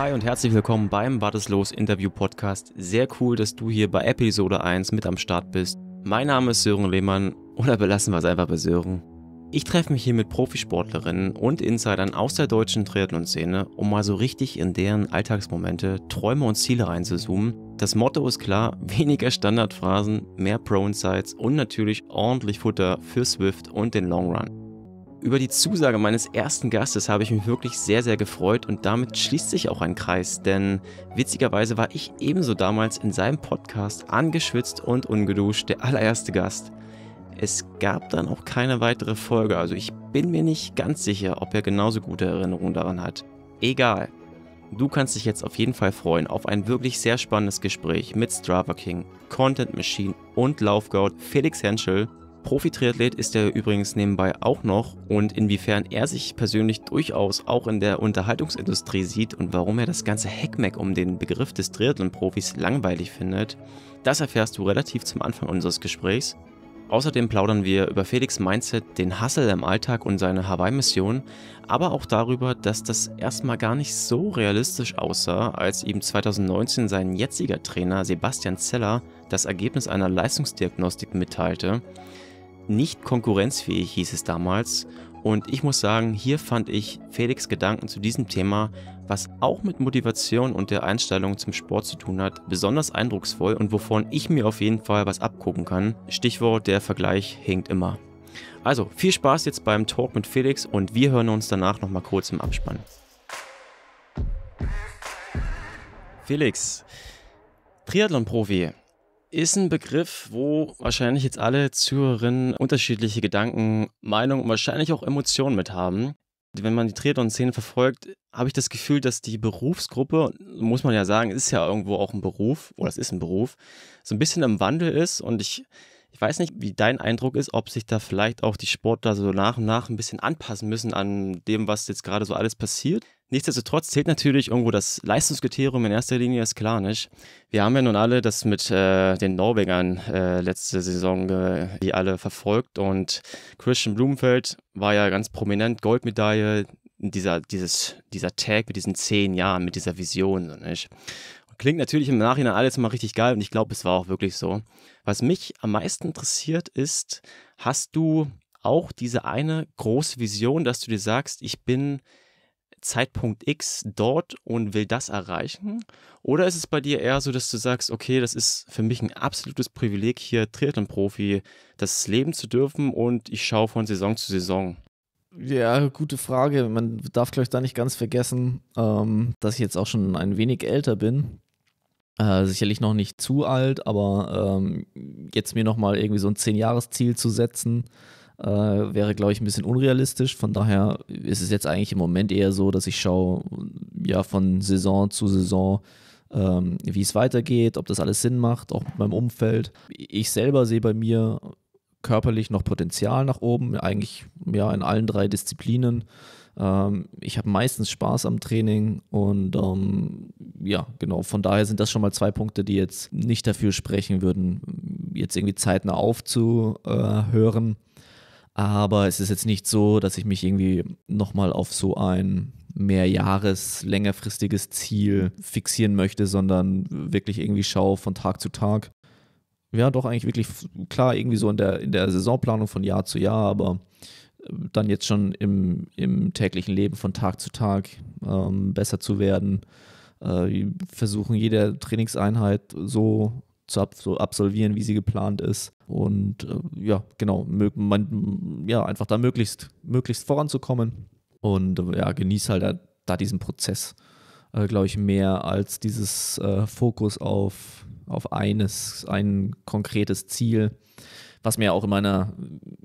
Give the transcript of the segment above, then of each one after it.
Hi und herzlich willkommen beim Warteslos Interview Podcast. Sehr cool, dass du hier bei Episode 1 mit am Start bist. Mein Name ist Sören Lehmann oder belassen wir es einfach bei Sören. Ich treffe mich hier mit Profisportlerinnen und Insidern aus der deutschen Triathlon-Szene, um mal so richtig in deren Alltagsmomente, Träume und Ziele reinzuzoomen. Das Motto ist klar, weniger Standardphrasen, mehr Pro-Insights und natürlich ordentlich Futter für Swift und den Long Run. Über die Zusage meines ersten Gastes habe ich mich wirklich sehr, sehr gefreut und damit schließt sich auch ein Kreis, denn witzigerweise war ich ebenso damals in seinem Podcast angeschwitzt und ungeduscht der allererste Gast. Es gab dann auch keine weitere Folge, also ich bin mir nicht ganz sicher, ob er genauso gute Erinnerungen daran hat. Egal. Du kannst dich jetzt auf jeden Fall freuen auf ein wirklich sehr spannendes Gespräch mit Strava King, Content Machine und Laufgout Felix Henschel Profi-Triathlet ist er übrigens nebenbei auch noch und inwiefern er sich persönlich durchaus auch in der Unterhaltungsindustrie sieht und warum er das ganze Heckmeck um den Begriff des Triathlon-Profis langweilig findet, das erfährst du relativ zum Anfang unseres Gesprächs. Außerdem plaudern wir über Felix Mindset, den Hustle im Alltag und seine Hawaii-Mission, aber auch darüber, dass das erstmal gar nicht so realistisch aussah, als ihm 2019 sein jetziger Trainer Sebastian Zeller das Ergebnis einer Leistungsdiagnostik mitteilte nicht konkurrenzfähig, hieß es damals. Und ich muss sagen, hier fand ich Felix Gedanken zu diesem Thema, was auch mit Motivation und der Einstellung zum Sport zu tun hat, besonders eindrucksvoll und wovon ich mir auf jeden Fall was abgucken kann. Stichwort der Vergleich hängt immer. Also viel Spaß jetzt beim Talk mit Felix und wir hören uns danach nochmal kurz im Abspann. Felix, Triathlon-Profi, ist ein Begriff, wo wahrscheinlich jetzt alle Zuhörerinnen unterschiedliche Gedanken, Meinungen und wahrscheinlich auch Emotionen mit haben. Wenn man die Triathlon-Szene verfolgt, habe ich das Gefühl, dass die Berufsgruppe, muss man ja sagen, ist ja irgendwo auch ein Beruf, oder es ist ein Beruf, so ein bisschen im Wandel ist. Und ich, ich weiß nicht, wie dein Eindruck ist, ob sich da vielleicht auch die Sportler so nach und nach ein bisschen anpassen müssen an dem, was jetzt gerade so alles passiert. Nichtsdestotrotz zählt natürlich irgendwo das Leistungskriterium in erster Linie, ist klar nicht. Wir haben ja nun alle das mit äh, den Norwegern äh, letzte Saison, äh, die alle verfolgt und Christian Blumenfeld war ja ganz prominent, Goldmedaille, dieser, dieses, dieser Tag mit diesen zehn Jahren, mit dieser Vision, so nicht? Klingt natürlich im Nachhinein alles immer richtig geil und ich glaube, es war auch wirklich so. Was mich am meisten interessiert ist, hast du auch diese eine große Vision, dass du dir sagst, ich bin Zeitpunkt X dort und will das erreichen? Oder ist es bei dir eher so, dass du sagst, okay, das ist für mich ein absolutes Privileg, hier Triathlon-Profi das leben zu dürfen und ich schaue von Saison zu Saison? Ja, gute Frage. Man darf, glaube ich, da nicht ganz vergessen, ähm, dass ich jetzt auch schon ein wenig älter bin. Äh, sicherlich noch nicht zu alt, aber ähm, jetzt mir nochmal irgendwie so ein Zehn-Jahres-Ziel zu setzen, äh, wäre, glaube ich, ein bisschen unrealistisch. Von daher ist es jetzt eigentlich im Moment eher so, dass ich schaue, ja, von Saison zu Saison, ähm, wie es weitergeht, ob das alles Sinn macht, auch mit meinem Umfeld. Ich selber sehe bei mir körperlich noch Potenzial nach oben, eigentlich ja in allen drei Disziplinen. Ähm, ich habe meistens Spaß am Training und ähm, ja, genau, von daher sind das schon mal zwei Punkte, die jetzt nicht dafür sprechen würden, jetzt irgendwie zeitnah aufzuhören. Äh, aber es ist jetzt nicht so, dass ich mich irgendwie nochmal auf so ein mehrjahres, längerfristiges Ziel fixieren möchte, sondern wirklich irgendwie schaue von Tag zu Tag. Ja, doch eigentlich wirklich klar, irgendwie so in der, in der Saisonplanung von Jahr zu Jahr, aber äh, dann jetzt schon im, im täglichen Leben von Tag zu Tag ähm, besser zu werden. Äh, versuchen jede Trainingseinheit so zu absolvieren, wie sie geplant ist. Und äh, ja, genau, man, ja, einfach da möglichst, möglichst voranzukommen. Und äh, ja, genieß halt da, da diesen Prozess, äh, glaube ich, mehr als dieses äh, Fokus auf, auf eines, ein konkretes Ziel, was mir auch in meiner,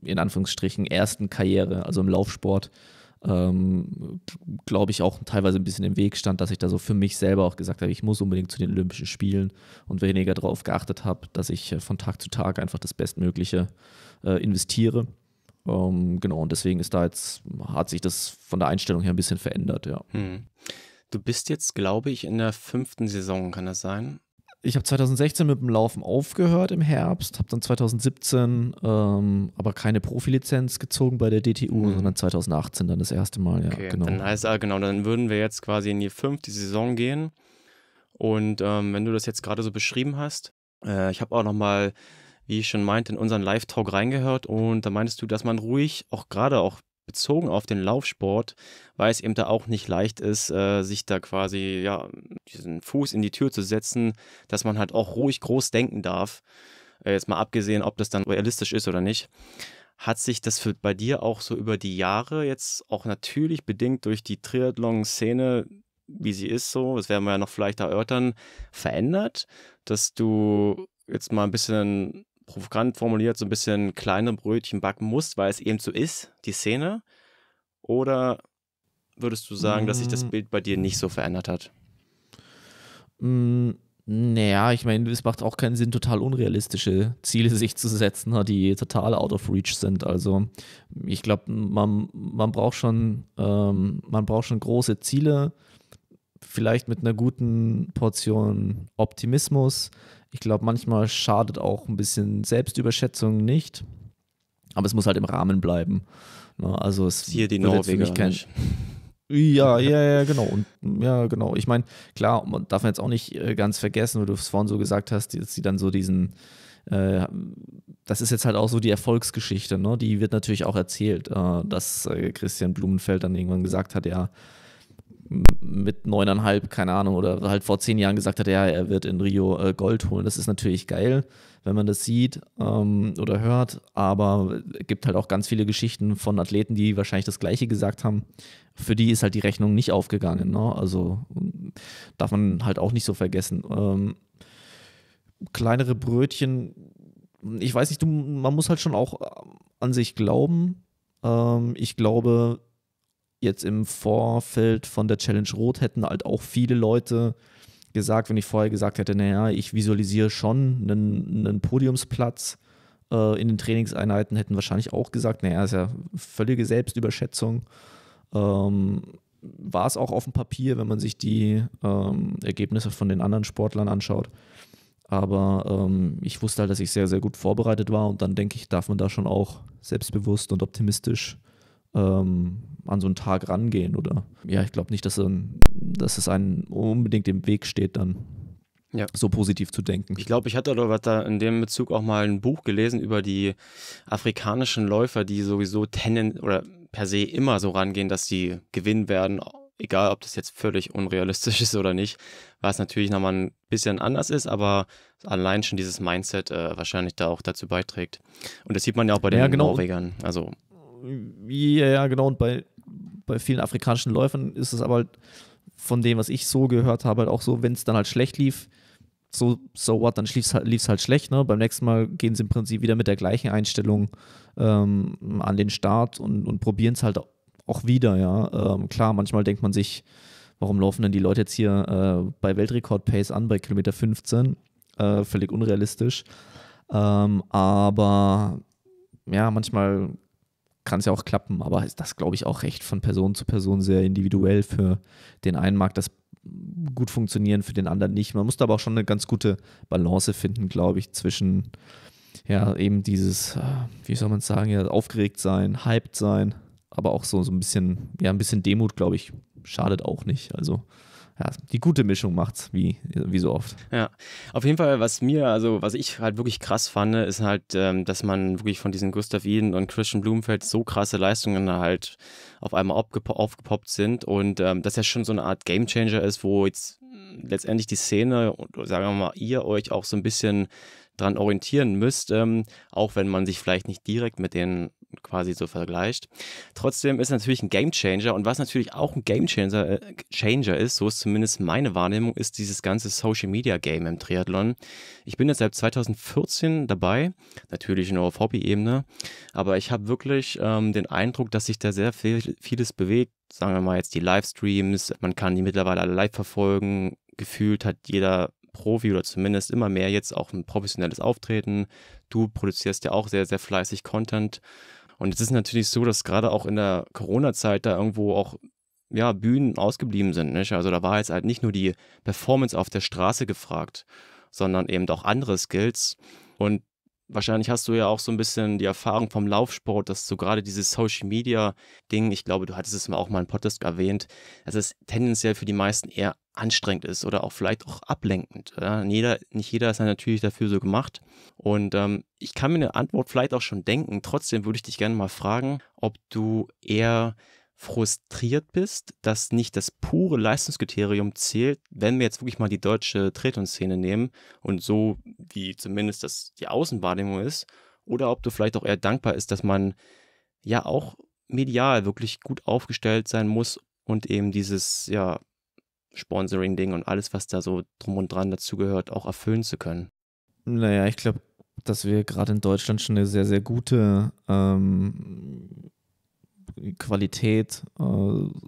in Anführungsstrichen, ersten Karriere, also im Laufsport, ähm, glaube ich, auch teilweise ein bisschen im Weg stand, dass ich da so für mich selber auch gesagt habe, ich muss unbedingt zu den Olympischen Spielen und weniger darauf geachtet habe, dass ich äh, von Tag zu Tag einfach das Bestmögliche äh, investiere. Ähm, genau, und deswegen ist da jetzt, hat sich das von der Einstellung her ein bisschen verändert, ja. Hm. Du bist jetzt, glaube ich, in der fünften Saison, kann das sein? ich habe 2016 mit dem Laufen aufgehört im Herbst, habe dann 2017 ähm, aber keine Profilizenz gezogen bei der DTU, mhm. sondern 2018 dann das erste Mal, ja, okay. genau. Dann heißt ah, genau, dann würden wir jetzt quasi in die fünfte Saison gehen. Und ähm, wenn du das jetzt gerade so beschrieben hast, äh, ich habe auch nochmal, wie ich schon meinte, in unseren Live-Talk reingehört und da meintest du, dass man ruhig, auch gerade auch bezogen auf den Laufsport, weil es eben da auch nicht leicht ist, äh, sich da quasi ja diesen Fuß in die Tür zu setzen, dass man halt auch ruhig groß denken darf. Äh, jetzt mal abgesehen, ob das dann realistisch ist oder nicht. Hat sich das für, bei dir auch so über die Jahre jetzt auch natürlich bedingt durch die Triathlon-Szene, wie sie ist so, das werden wir ja noch vielleicht erörtern, verändert, dass du jetzt mal ein bisschen provokant formuliert, so ein bisschen kleine Brötchen backen musst, weil es eben so ist, die Szene? Oder würdest du sagen, dass sich das mm. Bild bei dir nicht so verändert hat? Mm, naja, ich meine, es macht auch keinen Sinn, total unrealistische Ziele sich zu setzen, ne, die total out of reach sind. Also ich glaube, man, man braucht schon, ähm, man braucht schon große Ziele, vielleicht mit einer guten Portion Optimismus. Ich glaube, manchmal schadet auch ein bisschen Selbstüberschätzung nicht. Aber es muss halt im Rahmen bleiben. Ne? Also es Siehe die Norweger kein, ja, ja, ja, genau. Und ja, genau. Ich meine, klar, man darf jetzt auch nicht äh, ganz vergessen, wo du es vorhin so gesagt hast, dass sie dann so diesen, äh, das ist jetzt halt auch so die Erfolgsgeschichte, ne? Die wird natürlich auch erzählt, äh, dass äh, Christian Blumenfeld dann irgendwann gesagt hat, ja, mit neuneinhalb, keine Ahnung, oder halt vor zehn Jahren gesagt hat, ja, er wird in Rio äh, Gold holen. Das ist natürlich geil, wenn man das sieht ähm, oder hört, aber es gibt halt auch ganz viele Geschichten von Athleten, die wahrscheinlich das Gleiche gesagt haben. Für die ist halt die Rechnung nicht aufgegangen. Ne? Also darf man halt auch nicht so vergessen. Ähm, kleinere Brötchen, ich weiß nicht, du, man muss halt schon auch äh, an sich glauben. Ähm, ich glaube, jetzt im Vorfeld von der Challenge Rot hätten halt auch viele Leute gesagt, wenn ich vorher gesagt hätte, naja, ich visualisiere schon einen, einen Podiumsplatz äh, in den Trainingseinheiten, hätten wahrscheinlich auch gesagt, naja, ist ja völlige Selbstüberschätzung. Ähm, war es auch auf dem Papier, wenn man sich die ähm, Ergebnisse von den anderen Sportlern anschaut. Aber ähm, ich wusste halt, dass ich sehr, sehr gut vorbereitet war und dann denke ich, darf man da schon auch selbstbewusst und optimistisch ähm, an so einen Tag rangehen oder ja, ich glaube nicht, dass, ähm, dass es einem unbedingt im Weg steht, dann ja. so positiv zu denken. Ich glaube, ich hatte da in dem Bezug auch mal ein Buch gelesen über die afrikanischen Läufer, die sowieso tennen oder per se immer so rangehen, dass sie gewinnen werden, egal ob das jetzt völlig unrealistisch ist oder nicht, was natürlich nochmal ein bisschen anders ist, aber allein schon dieses Mindset äh, wahrscheinlich da auch dazu beiträgt. Und das sieht man ja auch bei den ja, genau. Norwegern. Also ja, ja, genau. Und bei, bei vielen afrikanischen Läufern ist es aber halt von dem, was ich so gehört habe, halt auch so, wenn es dann halt schlecht lief, so, so what, dann lief es halt, halt schlecht. Ne? Beim nächsten Mal gehen sie im Prinzip wieder mit der gleichen Einstellung ähm, an den Start und, und probieren es halt auch wieder. Ja, ähm, Klar, manchmal denkt man sich, warum laufen denn die Leute jetzt hier äh, bei Weltrekord-Pace an, bei Kilometer 15? Äh, völlig unrealistisch. Ähm, aber ja, manchmal kann es ja auch klappen, aber ist das, glaube ich, auch recht von Person zu Person sehr individuell. Für den einen mag das gut funktionieren, für den anderen nicht. Man muss da aber auch schon eine ganz gute Balance finden, glaube ich, zwischen ja, eben dieses, äh, wie soll man es sagen, ja, aufgeregt sein, hyped sein, aber auch so, so ein bisschen, ja, ein bisschen Demut, glaube ich, schadet auch nicht. Also ja, die gute Mischung macht's, wie, wie so oft. Ja, auf jeden Fall, was mir, also was ich halt wirklich krass fand, ist halt, ähm, dass man wirklich von diesen Gustav Eden und Christian Blumenfeld so krasse Leistungen halt auf einmal aufgepoppt sind und ähm, dass er schon so eine Art Gamechanger ist, wo jetzt letztendlich die Szene, sagen wir mal, ihr euch auch so ein bisschen dran orientieren müsst, ähm, auch wenn man sich vielleicht nicht direkt mit denen quasi so vergleicht. Trotzdem ist natürlich ein Game Changer und was natürlich auch ein Gamechanger äh, Changer ist, so ist zumindest meine Wahrnehmung, ist dieses ganze Social Media Game im Triathlon. Ich bin jetzt seit 2014 dabei, natürlich nur auf Hobby-Ebene, aber ich habe wirklich ähm, den Eindruck, dass sich da sehr viel, vieles bewegt. Sagen wir mal jetzt die Livestreams, man kann die mittlerweile alle live verfolgen. Gefühlt hat jeder Profi oder zumindest immer mehr jetzt auch ein professionelles Auftreten. Du produzierst ja auch sehr, sehr fleißig Content. Und es ist natürlich so, dass gerade auch in der Corona-Zeit da irgendwo auch ja, Bühnen ausgeblieben sind. Nicht? Also da war jetzt halt nicht nur die Performance auf der Straße gefragt, sondern eben auch andere Skills. Und Wahrscheinlich hast du ja auch so ein bisschen die Erfahrung vom Laufsport, dass so gerade dieses Social Media Ding, ich glaube, du hattest es mal auch mal im Podcast erwähnt, dass es tendenziell für die meisten eher anstrengend ist oder auch vielleicht auch ablenkend. Ja? Jeder, nicht jeder ist ja natürlich dafür so gemacht. Und ähm, ich kann mir eine Antwort vielleicht auch schon denken. Trotzdem würde ich dich gerne mal fragen, ob du eher frustriert bist, dass nicht das pure Leistungskriterium zählt, wenn wir jetzt wirklich mal die deutsche Tretonszene nehmen und so wie zumindest das die Außenwahrnehmung ist, oder ob du vielleicht auch eher dankbar ist, dass man ja auch medial wirklich gut aufgestellt sein muss und eben dieses ja Sponsoring-Ding und alles, was da so drum und dran dazugehört, auch erfüllen zu können. Naja, ich glaube, dass wir gerade in Deutschland schon eine sehr, sehr gute ähm, Qualität, äh,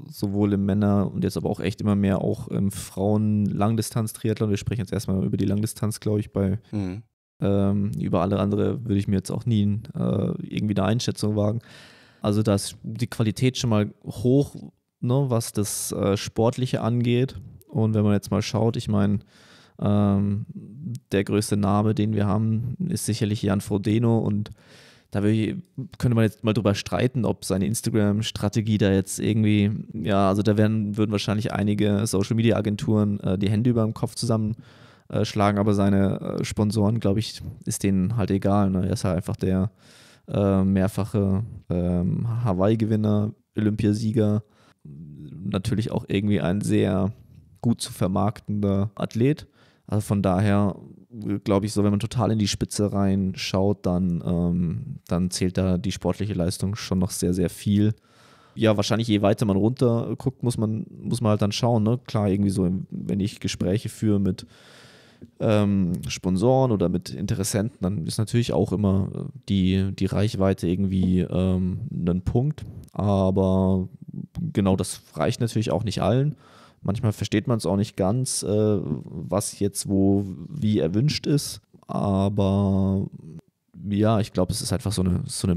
sowohl im Männer und jetzt aber auch echt immer mehr auch im Frauen-Langdistanz-Triathlon. Wir sprechen jetzt erstmal über die Langdistanz, glaube ich, bei mhm. ähm, über alle andere würde ich mir jetzt auch nie äh, irgendwie eine Einschätzung wagen. Also da ist die Qualität schon mal hoch, ne, was das äh, Sportliche angeht. Und wenn man jetzt mal schaut, ich meine, ähm, der größte Name, den wir haben, ist sicherlich Jan Frodeno und da könnte man jetzt mal drüber streiten, ob seine Instagram-Strategie da jetzt irgendwie, ja, also da werden, würden wahrscheinlich einige Social-Media-Agenturen äh, die Hände über dem Kopf zusammenschlagen, äh, aber seine äh, Sponsoren, glaube ich, ist denen halt egal. Ne? Er ist halt einfach der äh, mehrfache ähm, Hawaii-Gewinner, Olympiasieger, natürlich auch irgendwie ein sehr gut zu vermarktender Athlet. Also von daher glaube ich, so, wenn man total in die Spitze reinschaut, dann, ähm, dann zählt da die sportliche Leistung schon noch sehr, sehr viel. Ja, wahrscheinlich je weiter man runter guckt, muss man, muss man halt dann schauen. Ne? Klar, irgendwie so, wenn ich Gespräche führe mit ähm, Sponsoren oder mit Interessenten, dann ist natürlich auch immer die, die Reichweite irgendwie ähm, ein Punkt. Aber genau das reicht natürlich auch nicht allen. Manchmal versteht man es auch nicht ganz, äh, was jetzt wo wie erwünscht ist. Aber ja, ich glaube, es ist einfach so eine, so eine,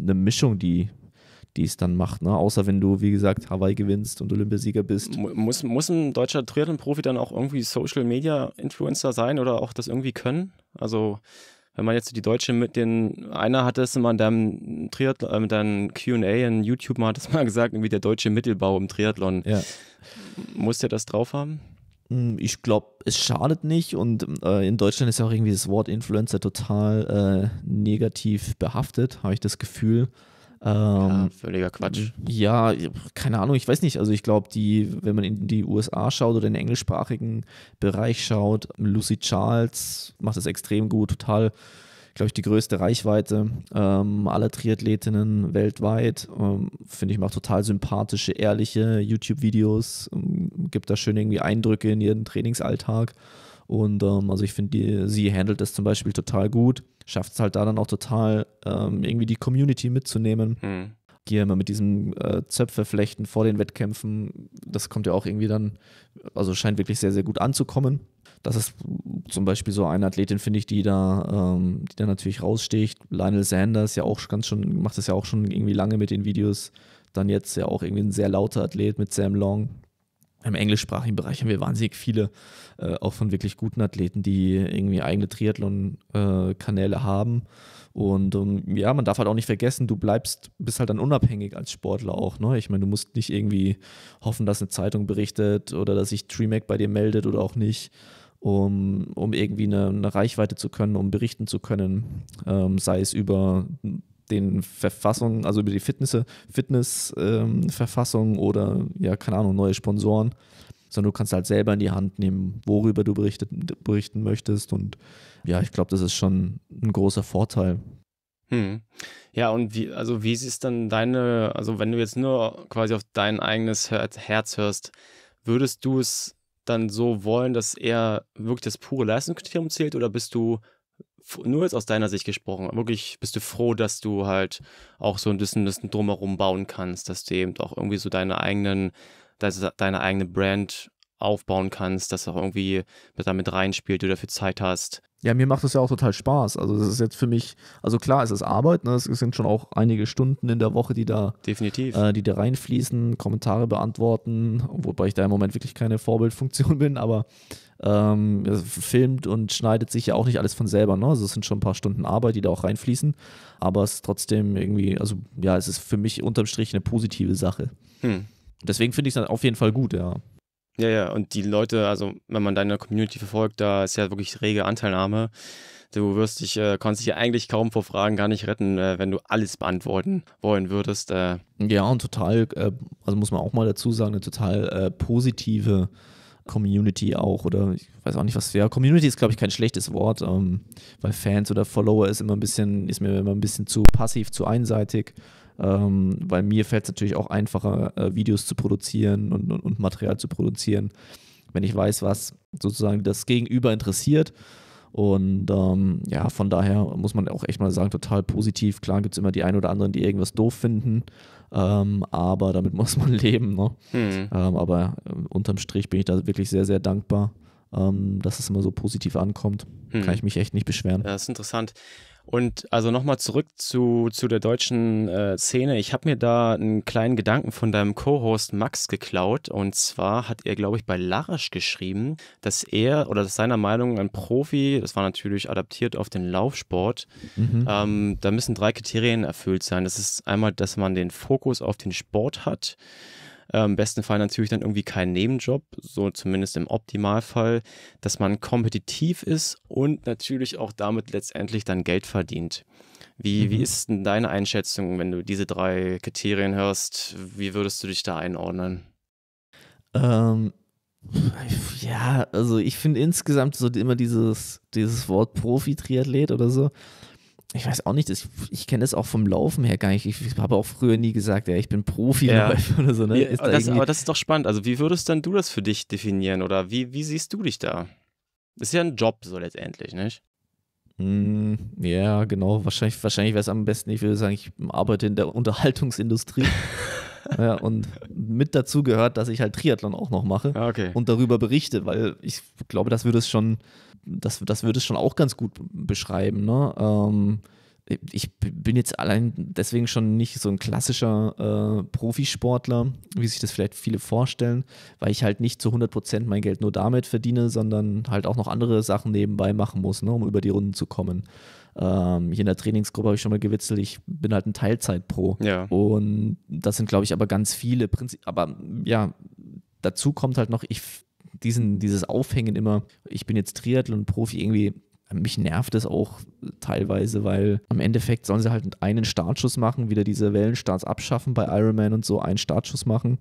eine Mischung, die die es dann macht. Ne? Außer wenn du, wie gesagt, Hawaii gewinnst und Olympiasieger bist. Muss, muss ein deutscher Triathlon-Profi dann auch irgendwie Social-Media-Influencer sein oder auch das irgendwie können? Also wenn man jetzt die Deutsche mit den, einer hat es immer in deinem Triathlon, äh, mit deinem QA in YouTube man hat es mal gesagt, irgendwie der deutsche Mittelbau im Triathlon. Ja. Muss der das drauf haben? Hm, ich glaube, es schadet nicht und äh, in Deutschland ist ja auch irgendwie das Wort Influencer total äh, negativ behaftet, habe ich das Gefühl. Ähm, ja, völliger Quatsch. Ja, keine Ahnung, ich weiß nicht. Also ich glaube, die, wenn man in die USA schaut oder in den englischsprachigen Bereich schaut, Lucy Charles macht das extrem gut, total, glaube ich, die größte Reichweite ähm, aller Triathletinnen weltweit. Ähm, Finde ich, macht total sympathische, ehrliche YouTube-Videos, ähm, gibt da schön irgendwie Eindrücke in ihren Trainingsalltag. Und ähm, also ich finde, sie handelt das zum Beispiel total gut, schafft es halt da dann auch total, ähm, irgendwie die Community mitzunehmen. Mhm. Hier immer mit diesem äh, Zöpfe vor den Wettkämpfen, das kommt ja auch irgendwie dann, also scheint wirklich sehr, sehr gut anzukommen. Das ist zum Beispiel so eine Athletin, finde ich, die da, ähm, die da natürlich raussticht. Lionel Sanders ja auch ganz schon, macht das ja auch schon irgendwie lange mit den Videos. Dann jetzt ja auch irgendwie ein sehr lauter Athlet mit Sam Long, im englischsprachigen Bereich haben wir wahnsinnig viele, äh, auch von wirklich guten Athleten, die irgendwie eigene Triathlon-Kanäle äh, haben. Und ähm, ja, man darf halt auch nicht vergessen, du bleibst, bist halt dann unabhängig als Sportler auch. Ne? Ich meine, du musst nicht irgendwie hoffen, dass eine Zeitung berichtet oder dass sich Tremac bei dir meldet oder auch nicht, um, um irgendwie eine, eine Reichweite zu können, um berichten zu können, ähm, sei es über den Verfassungen, also über die Fitnesse, Fitnessverfassung ähm, oder ja, keine Ahnung, neue Sponsoren, sondern du kannst halt selber in die Hand nehmen, worüber du berichtet, berichten möchtest. Und ja, ich glaube, das ist schon ein großer Vorteil. Hm. Ja, und wie, also wie ist dann deine, also wenn du jetzt nur quasi auf dein eigenes Herz hörst, würdest du es dann so wollen, dass er wirklich das pure Leistungskriterium zählt oder bist du nur jetzt aus deiner Sicht gesprochen, wirklich bist du froh, dass du halt auch so ein bisschen, ein bisschen drumherum bauen kannst, dass du eben auch irgendwie so deine eigenen, deine eigene Brand aufbauen kannst, dass auch irgendwie mit damit reinspielt, du dafür Zeit hast. Ja, mir macht das ja auch total Spaß. Also das ist jetzt für mich, also klar, es ist Arbeit, ne? es sind schon auch einige Stunden in der Woche, die da definitiv, äh, die da reinfließen, Kommentare beantworten, wobei ich da im Moment wirklich keine Vorbildfunktion bin, aber ähm, filmt und schneidet sich ja auch nicht alles von selber. Ne? Also es sind schon ein paar Stunden Arbeit, die da auch reinfließen, aber es ist trotzdem irgendwie, also ja, es ist für mich unterm Strich eine positive Sache. Hm. Deswegen finde ich es auf jeden Fall gut, ja. Ja, ja, und die Leute, also wenn man deine Community verfolgt, da ist ja wirklich rege Anteilnahme. Du wirst dich, äh, konntest dich eigentlich kaum vor Fragen gar nicht retten, äh, wenn du alles beantworten wollen würdest. Äh. Ja, und total, äh, also muss man auch mal dazu sagen, eine total äh, positive Community auch oder ich weiß auch nicht was. Ja, Community ist glaube ich kein schlechtes Wort, ähm, weil Fans oder Follower ist immer ein bisschen, ist mir immer ein bisschen zu passiv, zu einseitig ähm, weil mir fällt es natürlich auch einfacher, äh, Videos zu produzieren und, und, und, Material zu produzieren, wenn ich weiß, was sozusagen das Gegenüber interessiert. Und ähm, ja, von daher muss man auch echt mal sagen, total positiv. Klar gibt es immer die einen oder anderen, die irgendwas doof finden, ähm, aber damit muss man leben. Ne? Hm. Ähm, aber ähm, unterm Strich bin ich da wirklich sehr, sehr dankbar. Ähm, dass es immer so positiv ankommt. Hm. Kann ich mich echt nicht beschweren. Das ist interessant. Und also nochmal zurück zu, zu der deutschen äh, Szene. Ich habe mir da einen kleinen Gedanken von deinem Co-Host Max geklaut. Und zwar hat er, glaube ich, bei Larasch geschrieben, dass er oder dass seiner Meinung ein Profi, das war natürlich adaptiert auf den Laufsport, mhm. ähm, da müssen drei Kriterien erfüllt sein. Das ist einmal, dass man den Fokus auf den Sport hat äh, Im besten Fall natürlich dann irgendwie kein Nebenjob, so zumindest im Optimalfall, dass man kompetitiv ist und natürlich auch damit letztendlich dann Geld verdient. Wie, mhm. wie ist denn deine Einschätzung, wenn du diese drei Kriterien hörst? Wie würdest du dich da einordnen? Ähm, ja, also ich finde insgesamt so immer dieses, dieses Wort Profi-Triathlet oder so ich weiß auch nicht, ich, ich kenne das auch vom Laufen her gar nicht. Ich, ich habe auch früher nie gesagt, ja, ich bin profi ja. oder so. Ne? Da das, aber das ist doch spannend. Also, wie würdest denn du das für dich definieren oder wie, wie siehst du dich da? Ist ja ein Job so letztendlich, nicht? Hm, ja, genau. Wahrscheinlich, wahrscheinlich wäre es am besten, ich würde sagen, ich arbeite in der Unterhaltungsindustrie. ja, und mit dazu gehört, dass ich halt Triathlon auch noch mache ah, okay. und darüber berichte, weil ich glaube, das würde es schon das, das würde es schon auch ganz gut beschreiben. Ne? Ähm, ich bin jetzt allein deswegen schon nicht so ein klassischer äh, Profisportler, wie sich das vielleicht viele vorstellen, weil ich halt nicht zu 100% mein Geld nur damit verdiene, sondern halt auch noch andere Sachen nebenbei machen muss, ne, um über die Runden zu kommen. Ähm, hier in der Trainingsgruppe habe ich schon mal gewitzelt, ich bin halt ein Teilzeitpro. Ja. Und das sind, glaube ich, aber ganz viele. Prinzip aber ja, dazu kommt halt noch, ich diesen, dieses Aufhängen immer, ich bin jetzt Triathlon-Profi, irgendwie mich nervt es auch teilweise, weil am Endeffekt sollen sie halt einen Startschuss machen, wieder diese Wellenstarts abschaffen bei Ironman und so, einen Startschuss machen.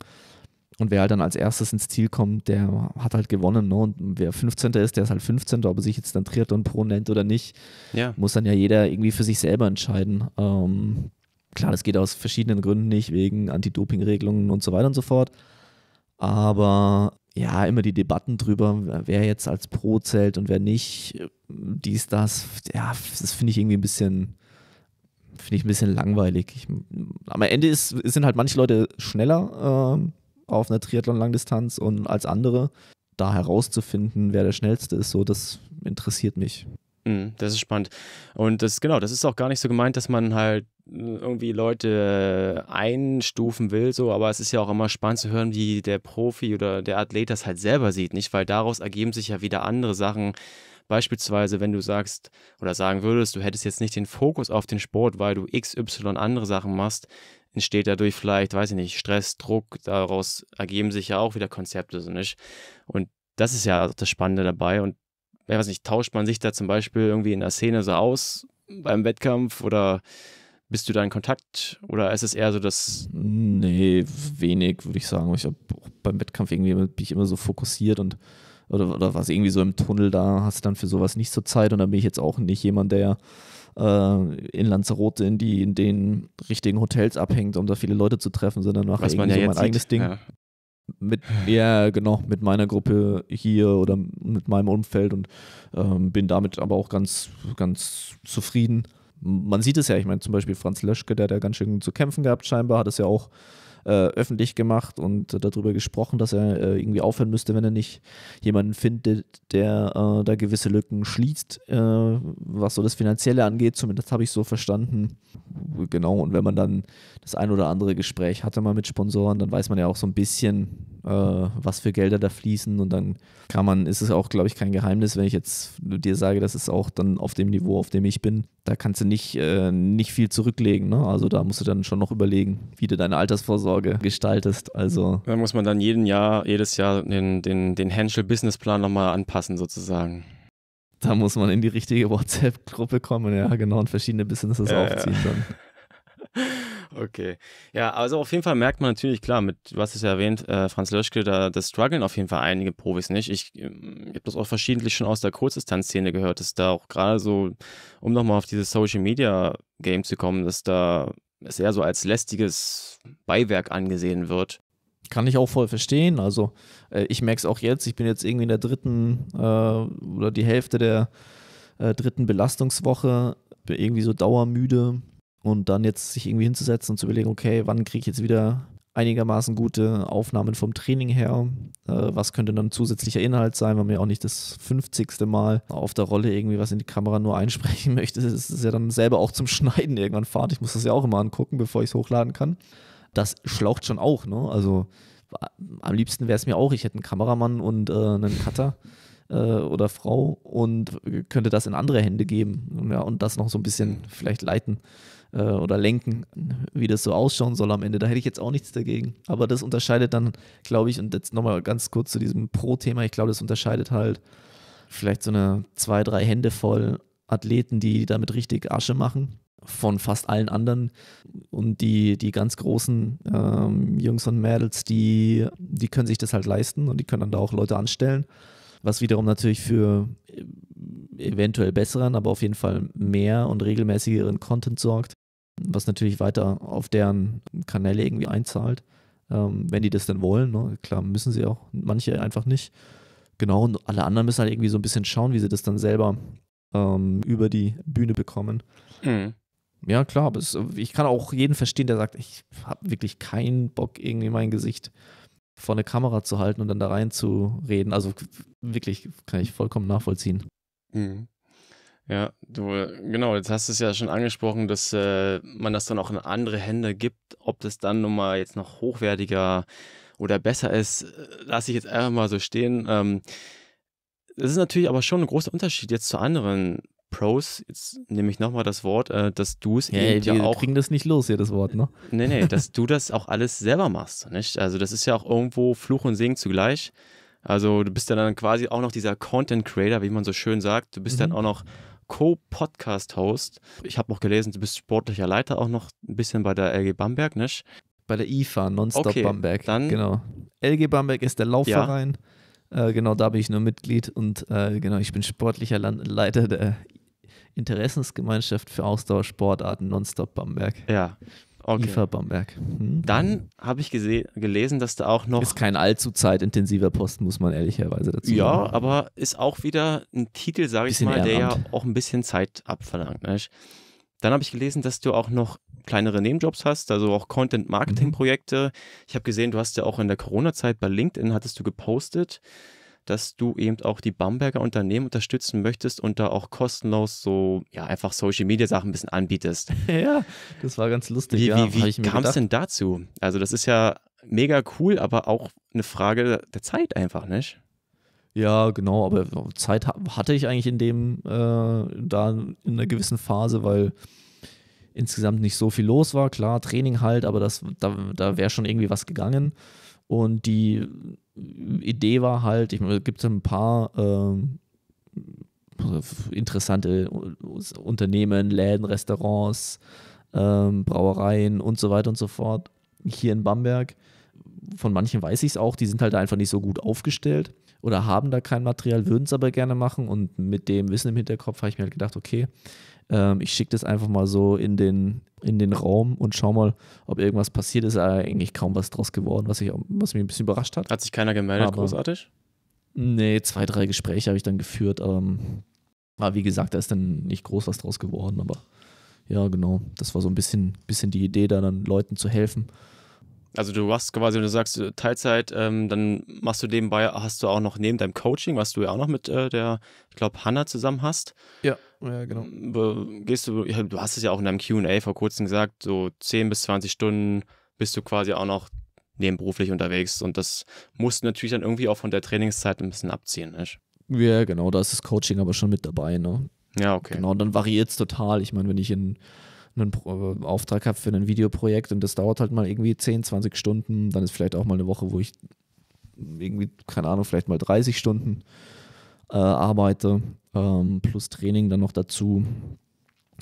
Und wer halt dann als erstes ins Ziel kommt, der hat halt gewonnen. Ne? Und wer 15. ist, der ist halt 15. Ob er sich jetzt dann Triathlon Pro nennt oder nicht, ja. muss dann ja jeder irgendwie für sich selber entscheiden. Ähm, klar, das geht aus verschiedenen Gründen nicht, wegen Anti-Doping-Regelungen und so weiter und so fort. Aber ja, immer die Debatten drüber, wer jetzt als Pro zählt und wer nicht, dies, das, ja, das finde ich irgendwie ein bisschen, finde ich ein bisschen langweilig. Ich, am Ende ist, sind halt manche Leute schneller äh, auf einer Triathlon-Langdistanz und als andere. Da herauszufinden, wer der Schnellste ist, so, das interessiert mich. Mhm, das ist spannend. Und das, genau, das ist auch gar nicht so gemeint, dass man halt äh, irgendwie Leute äh, einstufen will, so, aber es ist ja auch immer spannend zu hören, wie der Profi oder der Athlet das halt selber sieht, nicht? Weil daraus ergeben sich ja wieder andere Sachen. Beispielsweise, wenn du sagst oder sagen würdest, du hättest jetzt nicht den Fokus auf den Sport, weil du XY andere Sachen machst, entsteht dadurch vielleicht, weiß ich nicht, Stress, Druck, daraus ergeben sich ja auch wieder Konzepte, so nicht? Und das ist ja das Spannende dabei und ich weiß nicht, tauscht man sich da zum Beispiel irgendwie in der Szene so aus beim Wettkampf oder bist du da in Kontakt oder ist es eher so, dass. Nee, wenig, würde ich sagen. Ich hab, beim Wettkampf irgendwie bin ich immer so fokussiert und oder, oder was irgendwie so im Tunnel, da hast du dann für sowas nicht so Zeit und da bin ich jetzt auch nicht jemand, der äh, in Lanzarote in die in den richtigen Hotels abhängt, um da viele Leute zu treffen, sondern mache irgendwie ja so mein sieht. eigenes Ding. Ja mit, ja, genau, mit meiner Gruppe hier oder mit meinem Umfeld und ähm, bin damit aber auch ganz, ganz zufrieden. Man sieht es ja, ich meine, zum Beispiel Franz Löschke, der hat ja ganz schön zu kämpfen gehabt, scheinbar, hat es ja auch äh, öffentlich gemacht und äh, darüber gesprochen, dass er äh, irgendwie aufhören müsste, wenn er nicht jemanden findet, der äh, da gewisse Lücken schließt, was so das Finanzielle angeht. Zumindest habe ich so verstanden. Genau, und wenn man dann das ein oder andere Gespräch hatte mal mit Sponsoren, dann weiß man ja auch so ein bisschen, was für Gelder da fließen und dann kann man, ist es auch, glaube ich, kein Geheimnis, wenn ich jetzt dir sage, dass es auch dann auf dem Niveau, auf dem ich bin, da kannst du nicht, äh, nicht viel zurücklegen. Ne? Also da musst du dann schon noch überlegen, wie du deine Altersvorsorge gestaltest. Also da muss man dann jeden Jahr, jedes Jahr den, den, den Henschel-Businessplan nochmal anpassen sozusagen. Da muss man in die richtige WhatsApp-Gruppe kommen, ja genau, und verschiedene Businesses äh, aufziehen dann okay. Ja, also auf jeden Fall merkt man natürlich, klar, mit, du hast es ja erwähnt, äh, Franz Löschke, da, das strugglen auf jeden Fall einige Profis nicht. Ich, ähm, ich habe das auch verschiedentlich schon aus der Kurzdistanzszene gehört, dass da auch gerade so, um nochmal auf dieses Social Media Game zu kommen, dass da es eher so als lästiges Beiwerk angesehen wird. Kann ich auch voll verstehen. Also, äh, ich merke es auch jetzt. Ich bin jetzt irgendwie in der dritten äh, oder die Hälfte der äh, dritten Belastungswoche. Bin irgendwie so dauermüde und dann jetzt sich irgendwie hinzusetzen und zu überlegen, okay, wann kriege ich jetzt wieder einigermaßen gute Aufnahmen vom Training her. Äh, was könnte dann zusätzlicher Inhalt sein, weil man ja auch nicht das 50. Mal auf der Rolle irgendwie was in die Kamera nur einsprechen möchte. Das ist ja dann selber auch zum Schneiden irgendwann fahrt. Ich muss das ja auch immer angucken, bevor ich es hochladen kann. Das schlaucht schon auch, ne? Also äh, am liebsten wäre es mir auch, ich hätte einen Kameramann und äh, einen Cutter äh, oder Frau und könnte das in andere Hände geben ja, und das noch so ein bisschen vielleicht leiten äh, oder lenken, wie das so ausschauen soll am Ende. Da hätte ich jetzt auch nichts dagegen. Aber das unterscheidet dann, glaube ich, und jetzt nochmal ganz kurz zu diesem Pro-Thema, ich glaube, das unterscheidet halt vielleicht so eine zwei, drei Hände voll Athleten, die damit richtig Asche machen von fast allen anderen und die, die ganz großen ähm, Jungs und Mädels, die, die können sich das halt leisten und die können dann da auch Leute anstellen, was wiederum natürlich für eventuell besseren, aber auf jeden Fall mehr und regelmäßigeren Content sorgt, was natürlich weiter auf deren Kanäle irgendwie einzahlt, ähm, wenn die das denn wollen. Ne? Klar, müssen sie auch, manche einfach nicht. Genau, und alle anderen müssen halt irgendwie so ein bisschen schauen, wie sie das dann selber ähm, über die Bühne bekommen. Mhm. Ja, klar, aber es, ich kann auch jeden verstehen, der sagt, ich habe wirklich keinen Bock, irgendwie mein Gesicht vor eine Kamera zu halten und dann da rein zu reden. Also wirklich, kann ich vollkommen nachvollziehen. Mhm. Ja, du, genau, jetzt hast du es ja schon angesprochen, dass äh, man das dann auch in andere Hände gibt. Ob das dann nun mal jetzt noch hochwertiger oder besser ist, äh, lasse ich jetzt einfach mal so stehen. Ähm, das ist natürlich aber schon ein großer Unterschied jetzt zu anderen Pros, jetzt nehme ich nochmal das Wort, äh, dass du es ja, eben ja auch. kriegen das nicht los hier, das Wort, ne? Nee, nee, dass du das auch alles selber machst, nicht? Also, das ist ja auch irgendwo Fluch und Segen zugleich. Also du bist ja dann quasi auch noch dieser Content Creator, wie man so schön sagt. Du bist mhm. dann auch noch Co-Podcast-Host. Ich habe noch gelesen, du bist sportlicher Leiter auch noch ein bisschen bei der LG Bamberg, nicht? Bei der IFA, Nonstop okay, Bamberg. Dann genau. LG Bamberg ist der Laufverein. Ja. Äh, genau, da bin ich nur Mitglied und äh, genau, ich bin sportlicher Leiter der Interessensgemeinschaft für Ausdauersportarten Nonstop Bamberg. Ja, Okay. IFA Bamberg. Hm. Dann habe ich gelesen, dass da auch noch. Ist kein allzu zeitintensiver Posten, muss man ehrlicherweise dazu ja, sagen. Ja, aber ist auch wieder ein Titel, sage ich mal, Ehrenamt. der ja auch ein bisschen Zeit abverlangt. Ne? Dann habe ich gelesen, dass du auch noch kleinere Nebenjobs hast, also auch Content-Marketing-Projekte. Mhm. Ich habe gesehen, du hast ja auch in der Corona-Zeit bei LinkedIn hattest du gepostet dass du eben auch die Bamberger Unternehmen unterstützen möchtest und da auch kostenlos so, ja, einfach Social Media Sachen ein bisschen anbietest. ja, das war ganz lustig. Wie, ja, wie, wie kam es denn dazu? Also, das ist ja mega cool, aber auch eine Frage der Zeit einfach, nicht? Ja, genau, aber Zeit hatte ich eigentlich in dem, äh, da in einer gewissen Phase, weil insgesamt nicht so viel los war. Klar, Training halt, aber das, da, da wäre schon irgendwie was gegangen. Und die Idee war halt, ich gibt es ein paar ähm, interessante Unternehmen, Läden, Restaurants, ähm, Brauereien und so weiter und so fort hier in Bamberg. Von manchen weiß ich es auch, die sind halt einfach nicht so gut aufgestellt oder haben da kein Material, würden es aber gerne machen. Und mit dem Wissen im Hinterkopf habe ich mir halt gedacht, okay, ähm, ich schicke das einfach mal so in den, in den Raum und schau mal, ob irgendwas passiert ist. eigentlich kaum was draus geworden, was, ich, was mich ein bisschen überrascht hat. Hat sich keiner gemeldet, aber, großartig? Nee, zwei, drei Gespräche habe ich dann geführt. Ähm, aber wie gesagt, da ist dann nicht groß was draus geworden, aber ja, genau. Das war so ein bisschen, bisschen die Idee, da dann Leuten zu helfen. Also du hast quasi, wenn du sagst äh, Teilzeit, ähm, dann machst du nebenbei, hast du auch noch neben deinem Coaching, was du ja auch noch mit äh, der, ich glaube, Hanna zusammen hast. Ja, ja, genau. Ähm, gehst du, du hast es ja auch in deinem QA vor kurzem gesagt, so 10 bis 20 Stunden bist du quasi auch noch nebenberuflich unterwegs. Und das musst du natürlich dann irgendwie auch von der Trainingszeit ein bisschen abziehen, nicht? Ja, genau, da ist das Coaching aber schon mit dabei, ne? Ja, okay. Genau, dann variiert es total. Ich meine, wenn ich in einen Pro äh, Auftrag habe für ein Videoprojekt und das dauert halt mal irgendwie 10, 20 Stunden. Dann ist vielleicht auch mal eine Woche, wo ich irgendwie, keine Ahnung, vielleicht mal 30 Stunden äh, arbeite, ähm, plus Training dann noch dazu.